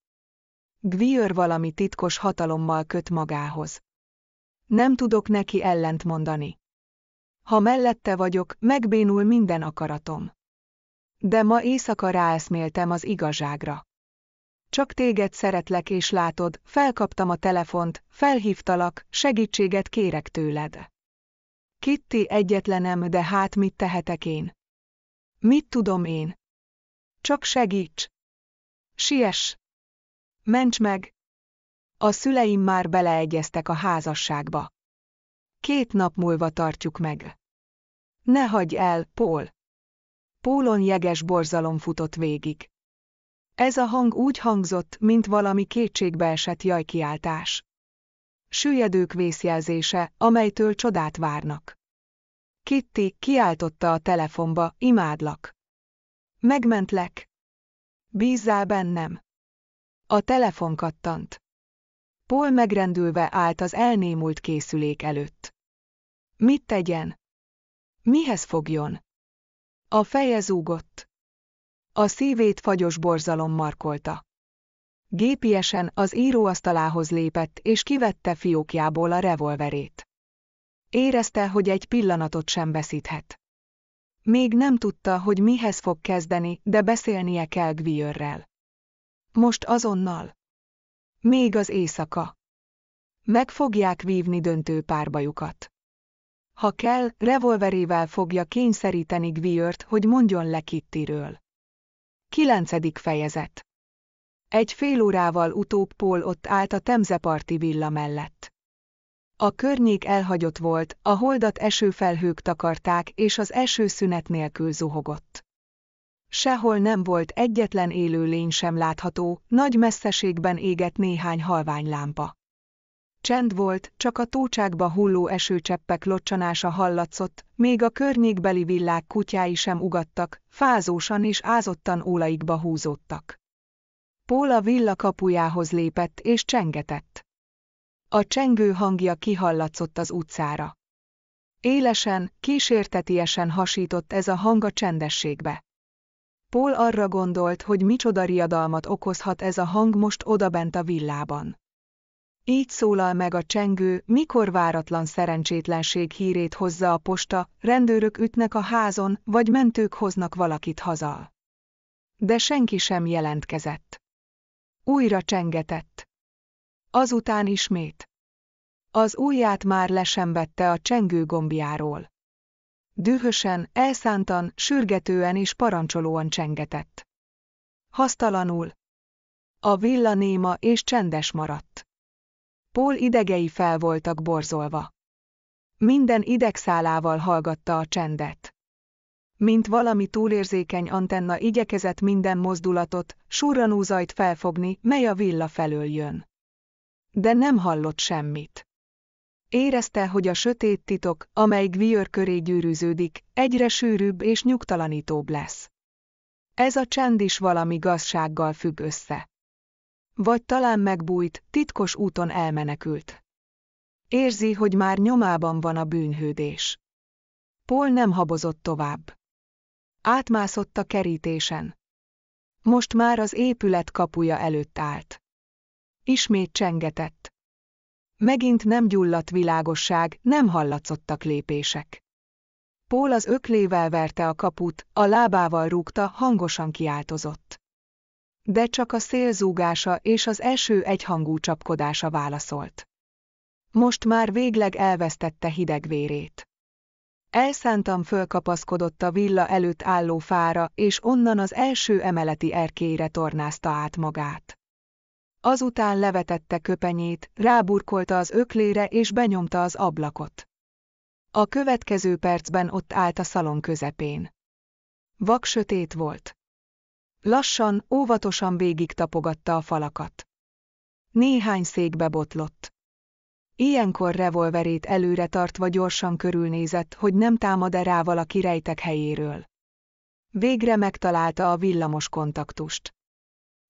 Gvior valami titkos hatalommal köt magához. Nem tudok neki ellent mondani. Ha mellette vagyok, megbénul minden akaratom. De ma éjszaka ráeszméltem az igazságra csak téged szeretlek és látod, felkaptam a telefont, felhívtalak, segítséget kérek tőled. Kitty egyetlenem, de hát mit tehetek én? Mit tudom én? Csak segíts! Siess! Ments meg! A szüleim már beleegyeztek a házasságba. Két nap múlva tartjuk meg. Ne hagyj el, Paul! Pólon jeges borzalom futott végig. Ez a hang úgy hangzott, mint valami kétségbeesett jajkiáltás. Süllyedők vészjelzése, amelytől csodát várnak. Kitty kiáltotta a telefonba, imádlak. Megmentlek. Bízzál bennem. A telefon kattant. Paul megrendülve állt az elnémult készülék előtt. Mit tegyen? Mihez fogjon? A feje zúgott. A szívét fagyos borzalom markolta. Gépiesen az íróasztalához lépett és kivette fiókjából a revolverét. Érezte, hogy egy pillanatot sem veszíthet. Még nem tudta, hogy mihez fog kezdeni, de beszélnie kell Gviörrel. Most azonnal. Még az éjszaka. Meg fogják vívni döntő párbajukat. Ha kell, revolverével fogja kényszeríteni Gviört, hogy mondjon le Kittiről. Kilencedik fejezet Egy fél órával utóbb Pól ott állt a temzeparti villa mellett. A környék elhagyott volt, a holdat esőfelhők takarták, és az eső szünet nélkül zuhogott. Sehol nem volt egyetlen élőlény sem látható, nagy messzeségben égett néhány halvány lámpa. Csend volt, csak a tócsákba hulló esőcseppek locsanása hallatszott, még a környékbeli villák kutyái sem ugattak, fázósan és ázottan ólaikba húzódtak. Póla villa kapujához lépett és csengetett. A csengő hangja kihallatszott az utcára. Élesen, kísértetiesen hasított ez a hang a csendességbe. Pól arra gondolt, hogy micsoda riadalmat okozhat ez a hang most odabent a villában. Így szólal meg a csengő, mikor váratlan szerencsétlenség hírét hozza a posta, rendőrök ütnek a házon, vagy mentők hoznak valakit haza. De senki sem jelentkezett. Újra csengetett. Azután ismét. Az ujját már lesembette a csengő gombjáról. Dühösen, elszántan, sürgetően és parancsolóan csengetett. Hasztalanul. A villa néma és csendes maradt. Pól idegei fel voltak borzolva. Minden idegszálával hallgatta a csendet. Mint valami túlérzékeny antenna igyekezett minden mozdulatot, surranú zajt felfogni, mely a villa felől jön. De nem hallott semmit. Érezte, hogy a sötét titok, amely Gviör köré gyűrűződik, egyre sűrűbb és nyugtalanítóbb lesz. Ez a csend is valami gazsággal függ össze. Vagy talán megbújt, titkos úton elmenekült. Érzi, hogy már nyomában van a bűnhődés. Paul nem habozott tovább. Átmászott a kerítésen. Most már az épület kapuja előtt állt. Ismét csengetett. Megint nem gyulladt világosság, nem hallatszottak lépések. Pól az öklével verte a kaput, a lábával rúgta, hangosan kiáltozott de csak a szélzúgása és az eső egyhangú csapkodása válaszolt. Most már végleg elvesztette hidegvérét. Elszántam fölkapaszkodott a villa előtt álló fára, és onnan az első emeleti erkélyre tornázta át magát. Azután levetette köpenyét, ráburkolta az öklére és benyomta az ablakot. A következő percben ott állt a szalon közepén. Vak sötét volt. Lassan, óvatosan végig tapogatta a falakat. Néhány székbe botlott. Ilyenkor revolverét előre tartva gyorsan körülnézett, hogy nem támad-e rá valaki rejtek helyéről. Végre megtalálta a villamos kontaktust.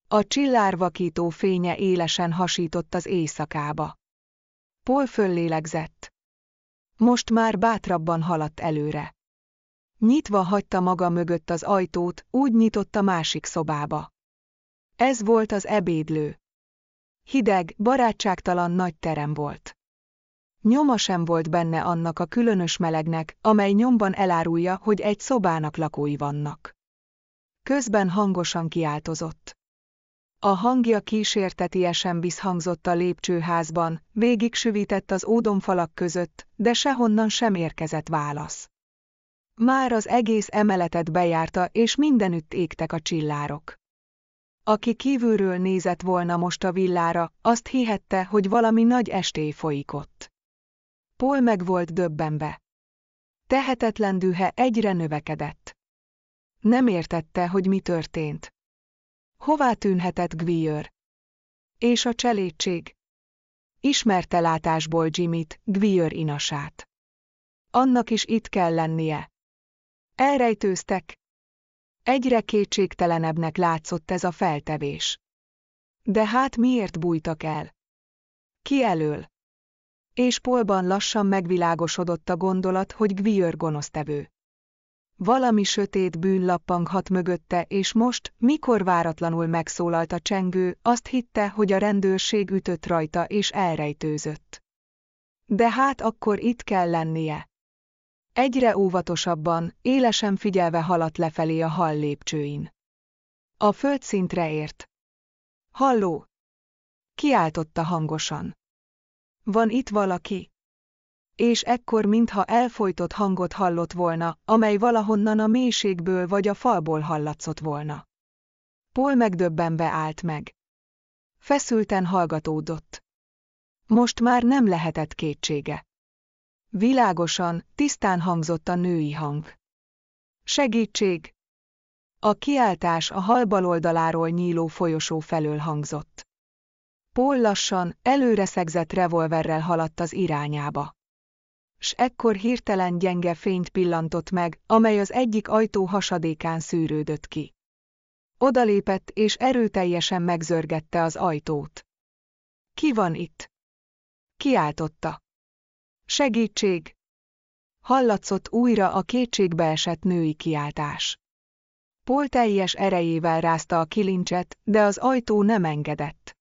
A csillárvakító fénye élesen hasított az éjszakába. Paul föllélegzett. Most már bátrabban haladt előre. Nyitva hagyta maga mögött az ajtót, úgy nyitott a másik szobába. Ez volt az ebédlő. Hideg, barátságtalan nagy terem volt. Nyoma sem volt benne annak a különös melegnek, amely nyomban elárulja, hogy egy szobának lakói vannak. Közben hangosan kiáltozott. A hangja kísértetiesen visszhangzott a lépcsőházban, végig süvített az ódomfalak között, de sehonnan sem érkezett válasz. Már az egész emeletet bejárta, és mindenütt égtek a csillárok. Aki kívülről nézett volna most a villára, azt hihette, hogy valami nagy estély folyik ott. Paul meg volt döbbenve. Tehetetlen dühe egyre növekedett. Nem értette, hogy mi történt. Hová tűnhetett Gwier? És a cselédség? Ismerte látásból Jimit, Gwier inasát. Annak is itt kell lennie. Elrejtőztek. Egyre kétségtelenebbnek látszott ez a feltevés. De hát miért bújtak el? Ki elől? És Polban lassan megvilágosodott a gondolat, hogy Gviör gonosztevő. Valami sötét bűn lappanghat mögötte, és most, mikor váratlanul megszólalt a csengő, azt hitte, hogy a rendőrség ütött rajta és elrejtőzött. De hát akkor itt kell lennie. Egyre óvatosabban, élesen figyelve haladt lefelé a hall lépcsőin. A földszintre ért. Halló! Kiáltotta hangosan. Van itt valaki? És ekkor mintha elfolytott hangot hallott volna, amely valahonnan a mélységből vagy a falból hallatszott volna. Pól megdöbbenve állt meg. Feszülten hallgatódott. Most már nem lehetett kétsége. Világosan, tisztán hangzott a női hang. Segítség! A kiáltás a hal bal oldaláról nyíló folyosó felől hangzott. Paul lassan, előre szegzett revolverrel haladt az irányába. S ekkor hirtelen gyenge fényt pillantott meg, amely az egyik ajtó hasadékán szűrődött ki. Odalépett és erőteljesen megzörgette az ajtót. Ki van itt? Kiáltotta. Segítség! Hallatszott újra a kétségbeesett női kiáltás. Pol teljes erejével rázta a kilincset, de az ajtó nem engedett.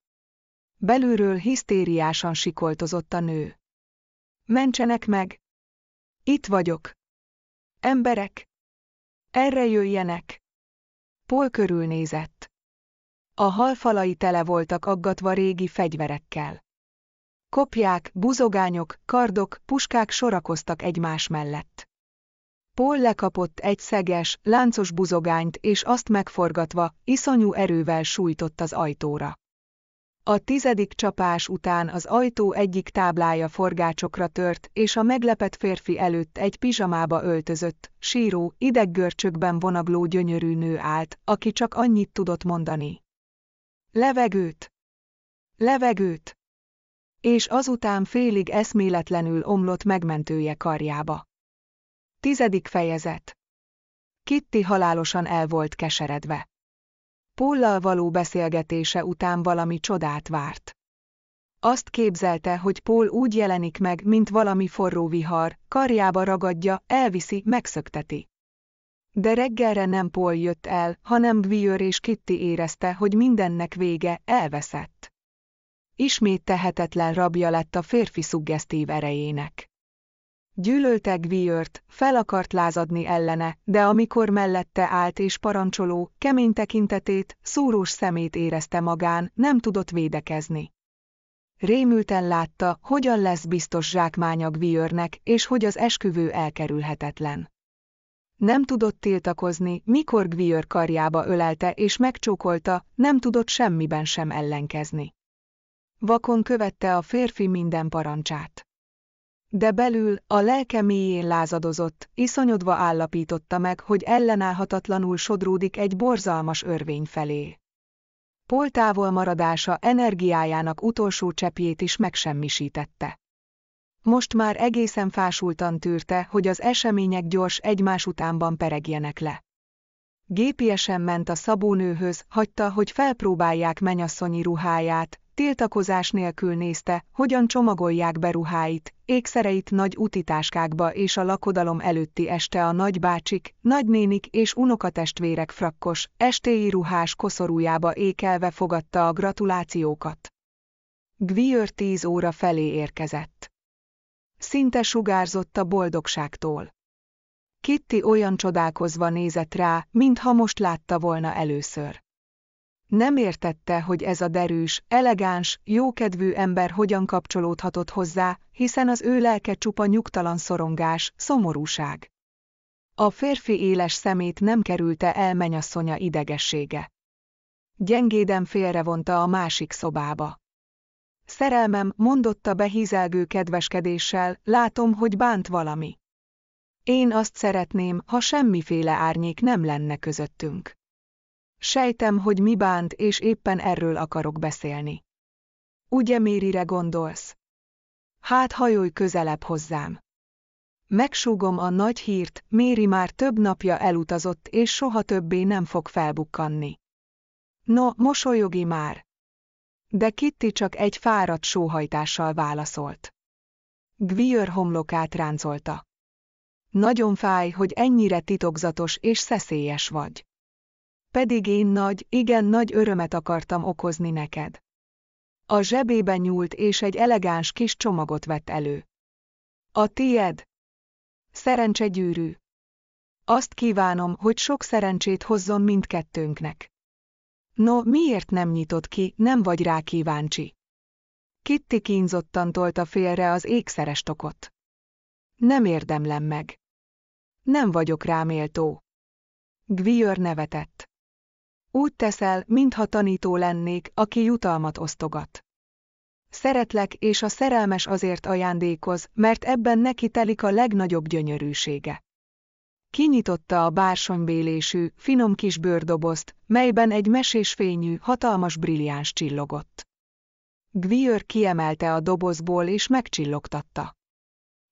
Belülről hisztériásan sikoltozott a nő. Mentsenek meg! Itt vagyok! Emberek! Erre jöjjenek! Pol körülnézett. A halfalai tele voltak aggatva régi fegyverekkel. Kopják, buzogányok, kardok, puskák sorakoztak egymás mellett. Paul lekapott egy szeges, láncos buzogányt, és azt megforgatva, iszonyú erővel sújtott az ajtóra. A tizedik csapás után az ajtó egyik táblája forgácsokra tört, és a meglepett férfi előtt egy pizsamába öltözött, síró, ideggörcsökben vonagló gyönyörű nő állt, aki csak annyit tudott mondani. Levegőt! Levegőt! és azután félig eszméletlenül omlott megmentője karjába. Tizedik fejezet Kitty halálosan el volt keseredve. Póllal való beszélgetése után valami csodát várt. Azt képzelte, hogy Pól úgy jelenik meg, mint valami forró vihar, karjába ragadja, elviszi, megszökteti. De reggelre nem Pól jött el, hanem Gviőr és Kitty érezte, hogy mindennek vége, elveszett. Ismét tehetetlen rabja lett a férfi szuggesztív erejének. Gyűlölte Gviört, fel akart lázadni ellene, de amikor mellette állt és parancsoló, kemény tekintetét, szúrós szemét érezte magán, nem tudott védekezni. Rémülten látta, hogyan lesz biztos zsákmánya Gviörnek, és hogy az esküvő elkerülhetetlen. Nem tudott tiltakozni, mikor Gviör karjába ölelte és megcsókolta, nem tudott semmiben sem ellenkezni vakon követte a férfi minden parancsát. De belül, a lelke mélyén lázadozott, iszonyodva állapította meg, hogy ellenállhatatlanul sodródik egy borzalmas örvény felé. Pol távol maradása energiájának utolsó cseppjét is megsemmisítette. Most már egészen fásultan tűrte, hogy az események gyors egymás utánban peregjenek le. Gépiesen ment a szabónőhöz, hagyta, hogy felpróbálják menyasszonyi ruháját, tiltakozás nélkül nézte, hogyan csomagolják beruháit, ékszereit nagy utitáskákba és a lakodalom előtti este a nagybácsik, nagynénik és unokatestvérek frakkos, estéi ruhás koszorújába ékelve fogadta a gratulációkat. Gvior tíz óra felé érkezett. Szinte sugárzott a boldogságtól. Kitty olyan csodálkozva nézett rá, mintha most látta volna először. Nem értette, hogy ez a derűs, elegáns, jókedvű ember hogyan kapcsolódhatott hozzá, hiszen az ő lelke csupa nyugtalan szorongás, szomorúság. A férfi éles szemét nem kerülte el menyasszonya idegessége. Gyengéden félrevonta a másik szobába. Szerelmem, mondotta behizelgő kedveskedéssel, látom, hogy bánt valami. Én azt szeretném, ha semmiféle árnyék nem lenne közöttünk. Sejtem, hogy mi bánt, és éppen erről akarok beszélni. Ugye Mérire gondolsz? Hát hajolj közelebb hozzám. Megsúgom a nagy hírt, Méri már több napja elutazott, és soha többé nem fog felbukkanni. No, mosolyogi már. De Kitty csak egy fáradt sóhajtással válaszolt. Gvier homlokát ráncolta. Nagyon fáj, hogy ennyire titokzatos és szeszélyes vagy pedig én nagy, igen nagy örömet akartam okozni neked. A zsebébe nyúlt és egy elegáns kis csomagot vett elő. A tied? gyűrű. Azt kívánom, hogy sok szerencsét hozzon mindkettőnknek. No, miért nem nyitod ki, nem vagy rá kíváncsi? Kitti kínzottan tolta félre az ékszeres tokot. Nem érdemlem meg. Nem vagyok méltó. Gvior nevetett. Úgy teszel, mintha tanító lennék, aki jutalmat osztogat. Szeretlek és a szerelmes azért ajándékoz, mert ebben neki telik a legnagyobb gyönyörűsége. Kinyitotta a bársonybélésű, finom kis bőrdobozt, melyben egy mesés fényű, hatalmas brilliáns csillogott. Gvior kiemelte a dobozból és megcsillogtatta.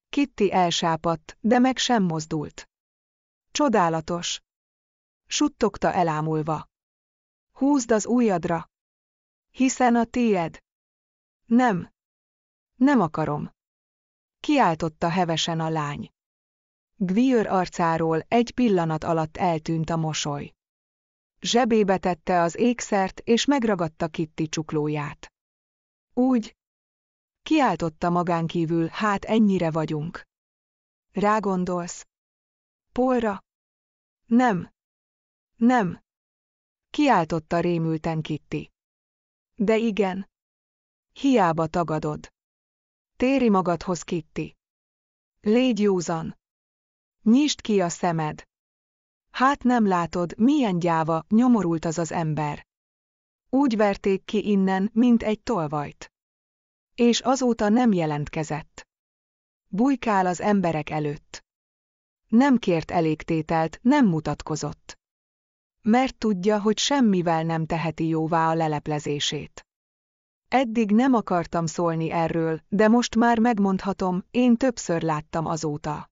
Kitty elsápadt, de meg sem mozdult. Csodálatos! Suttogta elámulva. Húzd az ujjadra. Hiszen a tiéd. Nem. Nem akarom. Kiáltotta hevesen a lány. Gvior arcáról egy pillanat alatt eltűnt a mosoly. Zsebébe tette az ékszert és megragadta Kitty csuklóját. Úgy. Kiáltotta magánkívül, hát ennyire vagyunk. Rágondolsz? Polra? Nem. Nem. Kiáltotta rémülten Kitti. De igen. Hiába tagadod. Téri magadhoz, Kitti. Légy józan. Nyisd ki a szemed. Hát nem látod, milyen gyáva, nyomorult az az ember. Úgy verték ki innen, mint egy tolvajt. És azóta nem jelentkezett. Bújkál az emberek előtt. Nem kért elégtételt, nem mutatkozott mert tudja, hogy semmivel nem teheti jóvá a leleplezését. Eddig nem akartam szólni erről, de most már megmondhatom, én többször láttam azóta.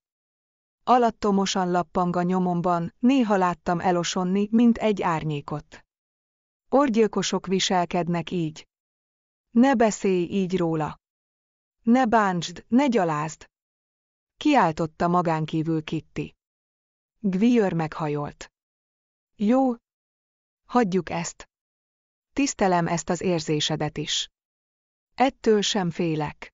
Alattomosan lappang a nyomomban, néha láttam elosonni, mint egy árnyékot. Orgyilkosok viselkednek így. Ne beszélj így róla. Ne bántsd, ne gyalázd. Kiáltotta magánkívül Kitti. Gvier meghajolt. Jó. Hagyjuk ezt. Tisztelem ezt az érzésedet is. Ettől sem félek.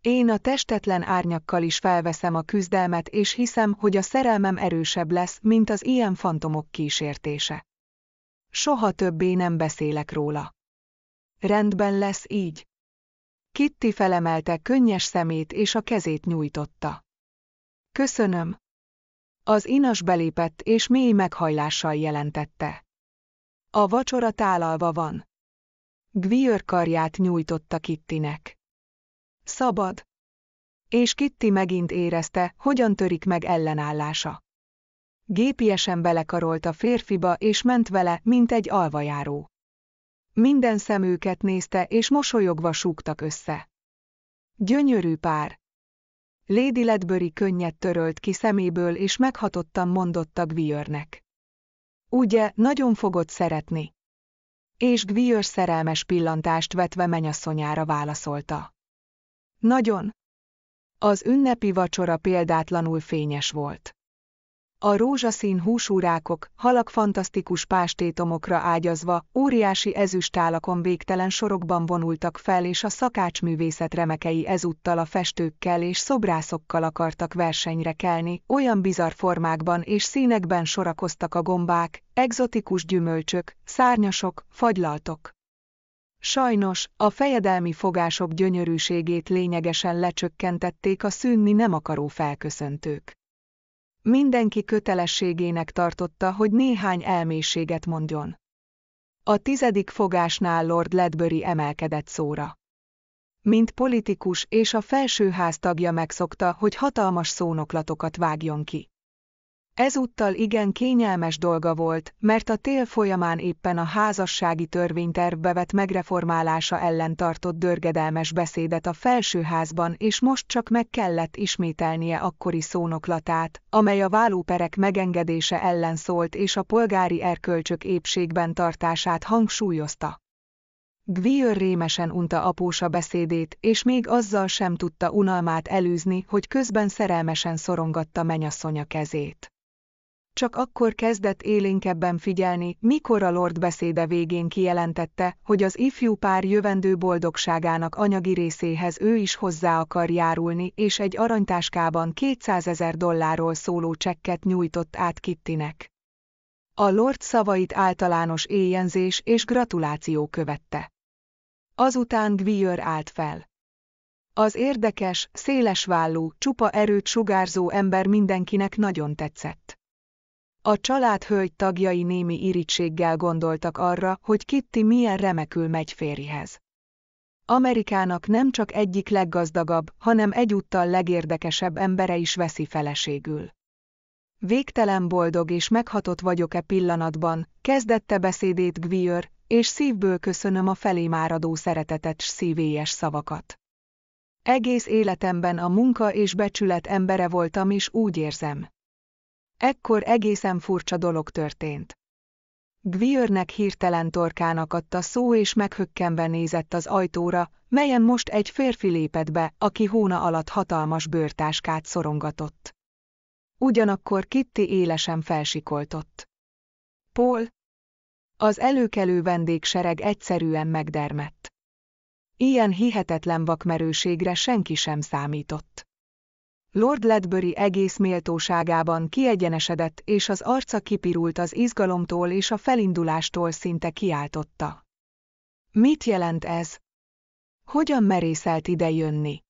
Én a testetlen árnyakkal is felveszem a küzdelmet, és hiszem, hogy a szerelmem erősebb lesz, mint az ilyen fantomok kísértése. Soha többé nem beszélek róla. Rendben lesz így. Kitty felemelte könnyes szemét és a kezét nyújtotta. Köszönöm. Az inas belépett és mély meghajlással jelentette. A vacsora tálalva van. Gvior karját nyújtotta Kittinek. Szabad. És Kitti megint érezte, hogyan törik meg ellenállása. Gépiesen belekarolt a férfiba és ment vele, mint egy alvajáró. Minden szemüket nézte és mosolyogva súgtak össze. Gyönyörű pár. Lady Ledbury könnyet törölt ki szeméből és meghatottan mondotta Gwiernek. Ugye, nagyon fogod szeretni? És Gwier szerelmes pillantást vetve menyasszonyára válaszolta. Nagyon. Az ünnepi vacsora példátlanul fényes volt. A rózsaszín húsúrákok, halak fantasztikus pástétomokra ágyazva, óriási ezüstálakon végtelen sorokban vonultak fel és a szakácsművészet remekei ezúttal a festőkkel és szobrászokkal akartak versenyre kelni, olyan bizarr formákban és színekben sorakoztak a gombák, egzotikus gyümölcsök, szárnyasok, fagylaltok. Sajnos, a fejedelmi fogások gyönyörűségét lényegesen lecsökkentették a szűnni nem akaró felköszöntők mindenki kötelességének tartotta, hogy néhány elmélységet mondjon. A tizedik fogásnál Lord Ledbury emelkedett szóra. Mint politikus és a felsőház tagja megszokta, hogy hatalmas szónoklatokat vágjon ki. Ezúttal igen kényelmes dolga volt, mert a tél folyamán éppen a házassági törvénytervbe vett megreformálása ellen tartott dörgedelmes beszédet a felsőházban, és most csak meg kellett ismételnie akkori szónoklatát, amely a válóperek megengedése ellen szólt és a polgári erkölcsök épségben tartását hangsúlyozta. Gvior rémesen unta apósa beszédét, és még azzal sem tudta unalmát előzni, hogy közben szerelmesen szorongatta menyasszonya kezét csak akkor kezdett élénkebben figyelni, mikor a Lord beszéde végén kijelentette, hogy az ifjú pár jövendő boldogságának anyagi részéhez ő is hozzá akar járulni, és egy aranytáskában 200 ezer dollárról szóló csekket nyújtott át Kittinek. A Lord szavait általános éjjenzés és gratuláció követte. Azután Gvier állt fel. Az érdekes, szélesvállú, csupa erőt sugárzó ember mindenkinek nagyon tetszett. A hölgy tagjai némi irítséggel gondoltak arra, hogy Kitty milyen remekül megy férjhez. Amerikának nem csak egyik leggazdagabb, hanem egyúttal legérdekesebb embere is veszi feleségül. Végtelen boldog és meghatott vagyok-e pillanatban, kezdette beszédét Gvier, és szívből köszönöm a felé máradó szeretetet s szívélyes szavakat. Egész életemben a munka és becsület embere voltam és úgy érzem. Ekkor egészen furcsa dolog történt. Gviernek hirtelen torkán akadt a szó és meghökkenve nézett az ajtóra, melyen most egy férfi lépett be, aki hóna alatt hatalmas bőrtáskát szorongatott. Ugyanakkor Kitty élesen felsikoltott. Paul? Az előkelő vendégsereg egyszerűen megdermett. Ilyen hihetetlen vakmerőségre senki sem számított. Lord Ledbury egész méltóságában kiegyenesedett, és az arca kipirult az izgalomtól és a felindulástól szinte kiáltotta. Mit jelent ez? Hogyan merészelt ide jönni?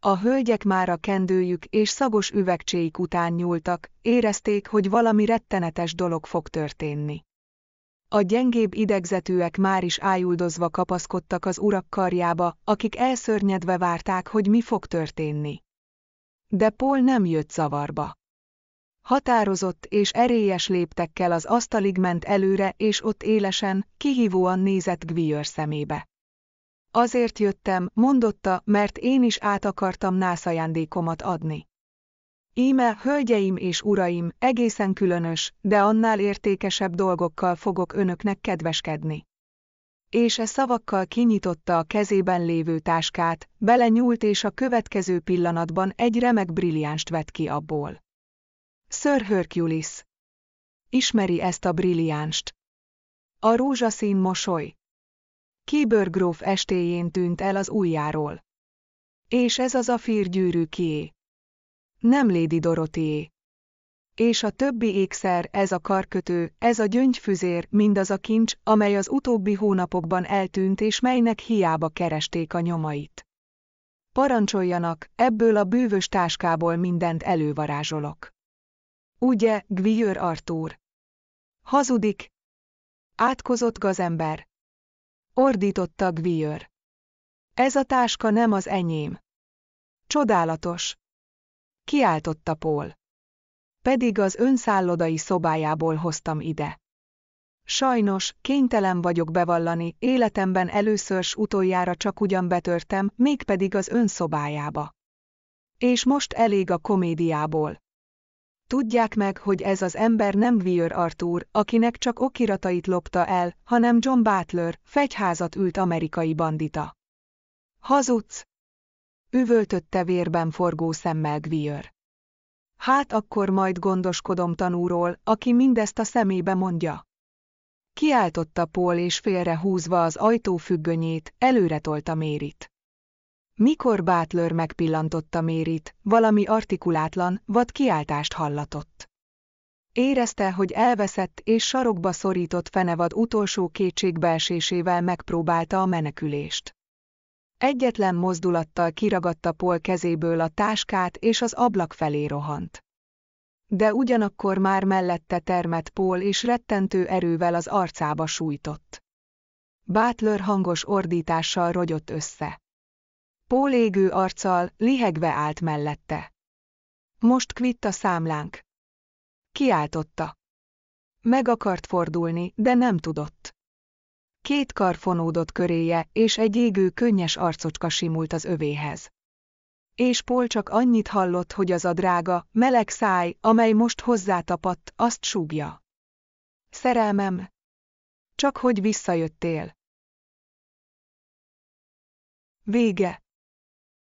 A hölgyek már a kendőjük és szagos üvegcséik után nyúltak, érezték, hogy valami rettenetes dolog fog történni. A gyengébb idegzetűek már is ájuldozva kapaszkodtak az urak karjába, akik elszörnyedve várták, hogy mi fog történni. De Paul nem jött zavarba. Határozott és erélyes léptekkel az asztalig ment előre, és ott élesen, kihívóan nézett Gvior szemébe. Azért jöttem, mondotta, mert én is át akartam nászajándékomat adni. Íme, hölgyeim és uraim, egészen különös, de annál értékesebb dolgokkal fogok önöknek kedveskedni és e szavakkal kinyitotta a kezében lévő táskát, belenyúlt és a következő pillanatban egy remek brilliánst vett ki abból. Sir Hercules. Ismeri ezt a brilliánst. A rózsaszín mosoly. Kiber gróf estéjén tűnt el az ujjáról. És ez az a gyűrű kié. Nem Lady Dorotié és a többi ékszer, ez a karkötő, ez a gyöngyfüzér, mindaz a kincs, amely az utóbbi hónapokban eltűnt és melynek hiába keresték a nyomait. Parancsoljanak, ebből a bűvös táskából mindent elővarázsolok. Ugye, Gviőr Artúr? Hazudik? Átkozott gazember. Ordította Gviőr. Ez a táska nem az enyém. Csodálatos. Kiáltotta Pól pedig az önszállodai szobájából hoztam ide. Sajnos, kénytelen vagyok bevallani, életemben először s utoljára csak ugyan betörtem, mégpedig az önszobájába. És most elég a komédiából. Tudják meg, hogy ez az ember nem Weir Arthur, akinek csak okiratait lopta el, hanem John Butler, fegyházat ült amerikai bandita. Hazudsz! Üvöltötte vérben forgó szemmel Gvier hát akkor majd gondoskodom tanúról, aki mindezt a szemébe mondja. Kiáltotta Pól és félrehúzva az ajtó függönyét, előre tolta Mérit. Mikor bátlör megpillantotta Mérit, valami artikulátlan, vad kiáltást hallatott. Érezte, hogy elveszett és sarokba szorított fenevad utolsó kétségbeesésével megpróbálta a menekülést. Egyetlen mozdulattal kiragadta Pol kezéből a táskát és az ablak felé rohant. De ugyanakkor már mellette termett Pól és rettentő erővel az arcába sújtott. Bátlör hangos ordítással rogyott össze. Pól égő arccal, lihegve állt mellette. Most kvitt a számlánk. Kiáltotta. Meg akart fordulni, de nem tudott. Két kar fonódott köréje, és egy égő könnyes arcocska simult az övéhez. És Pol csak annyit hallott, hogy az a drága, meleg száj, amely most hozzátapadt, azt súgja. Szerelmem! Csak hogy visszajöttél. Vége!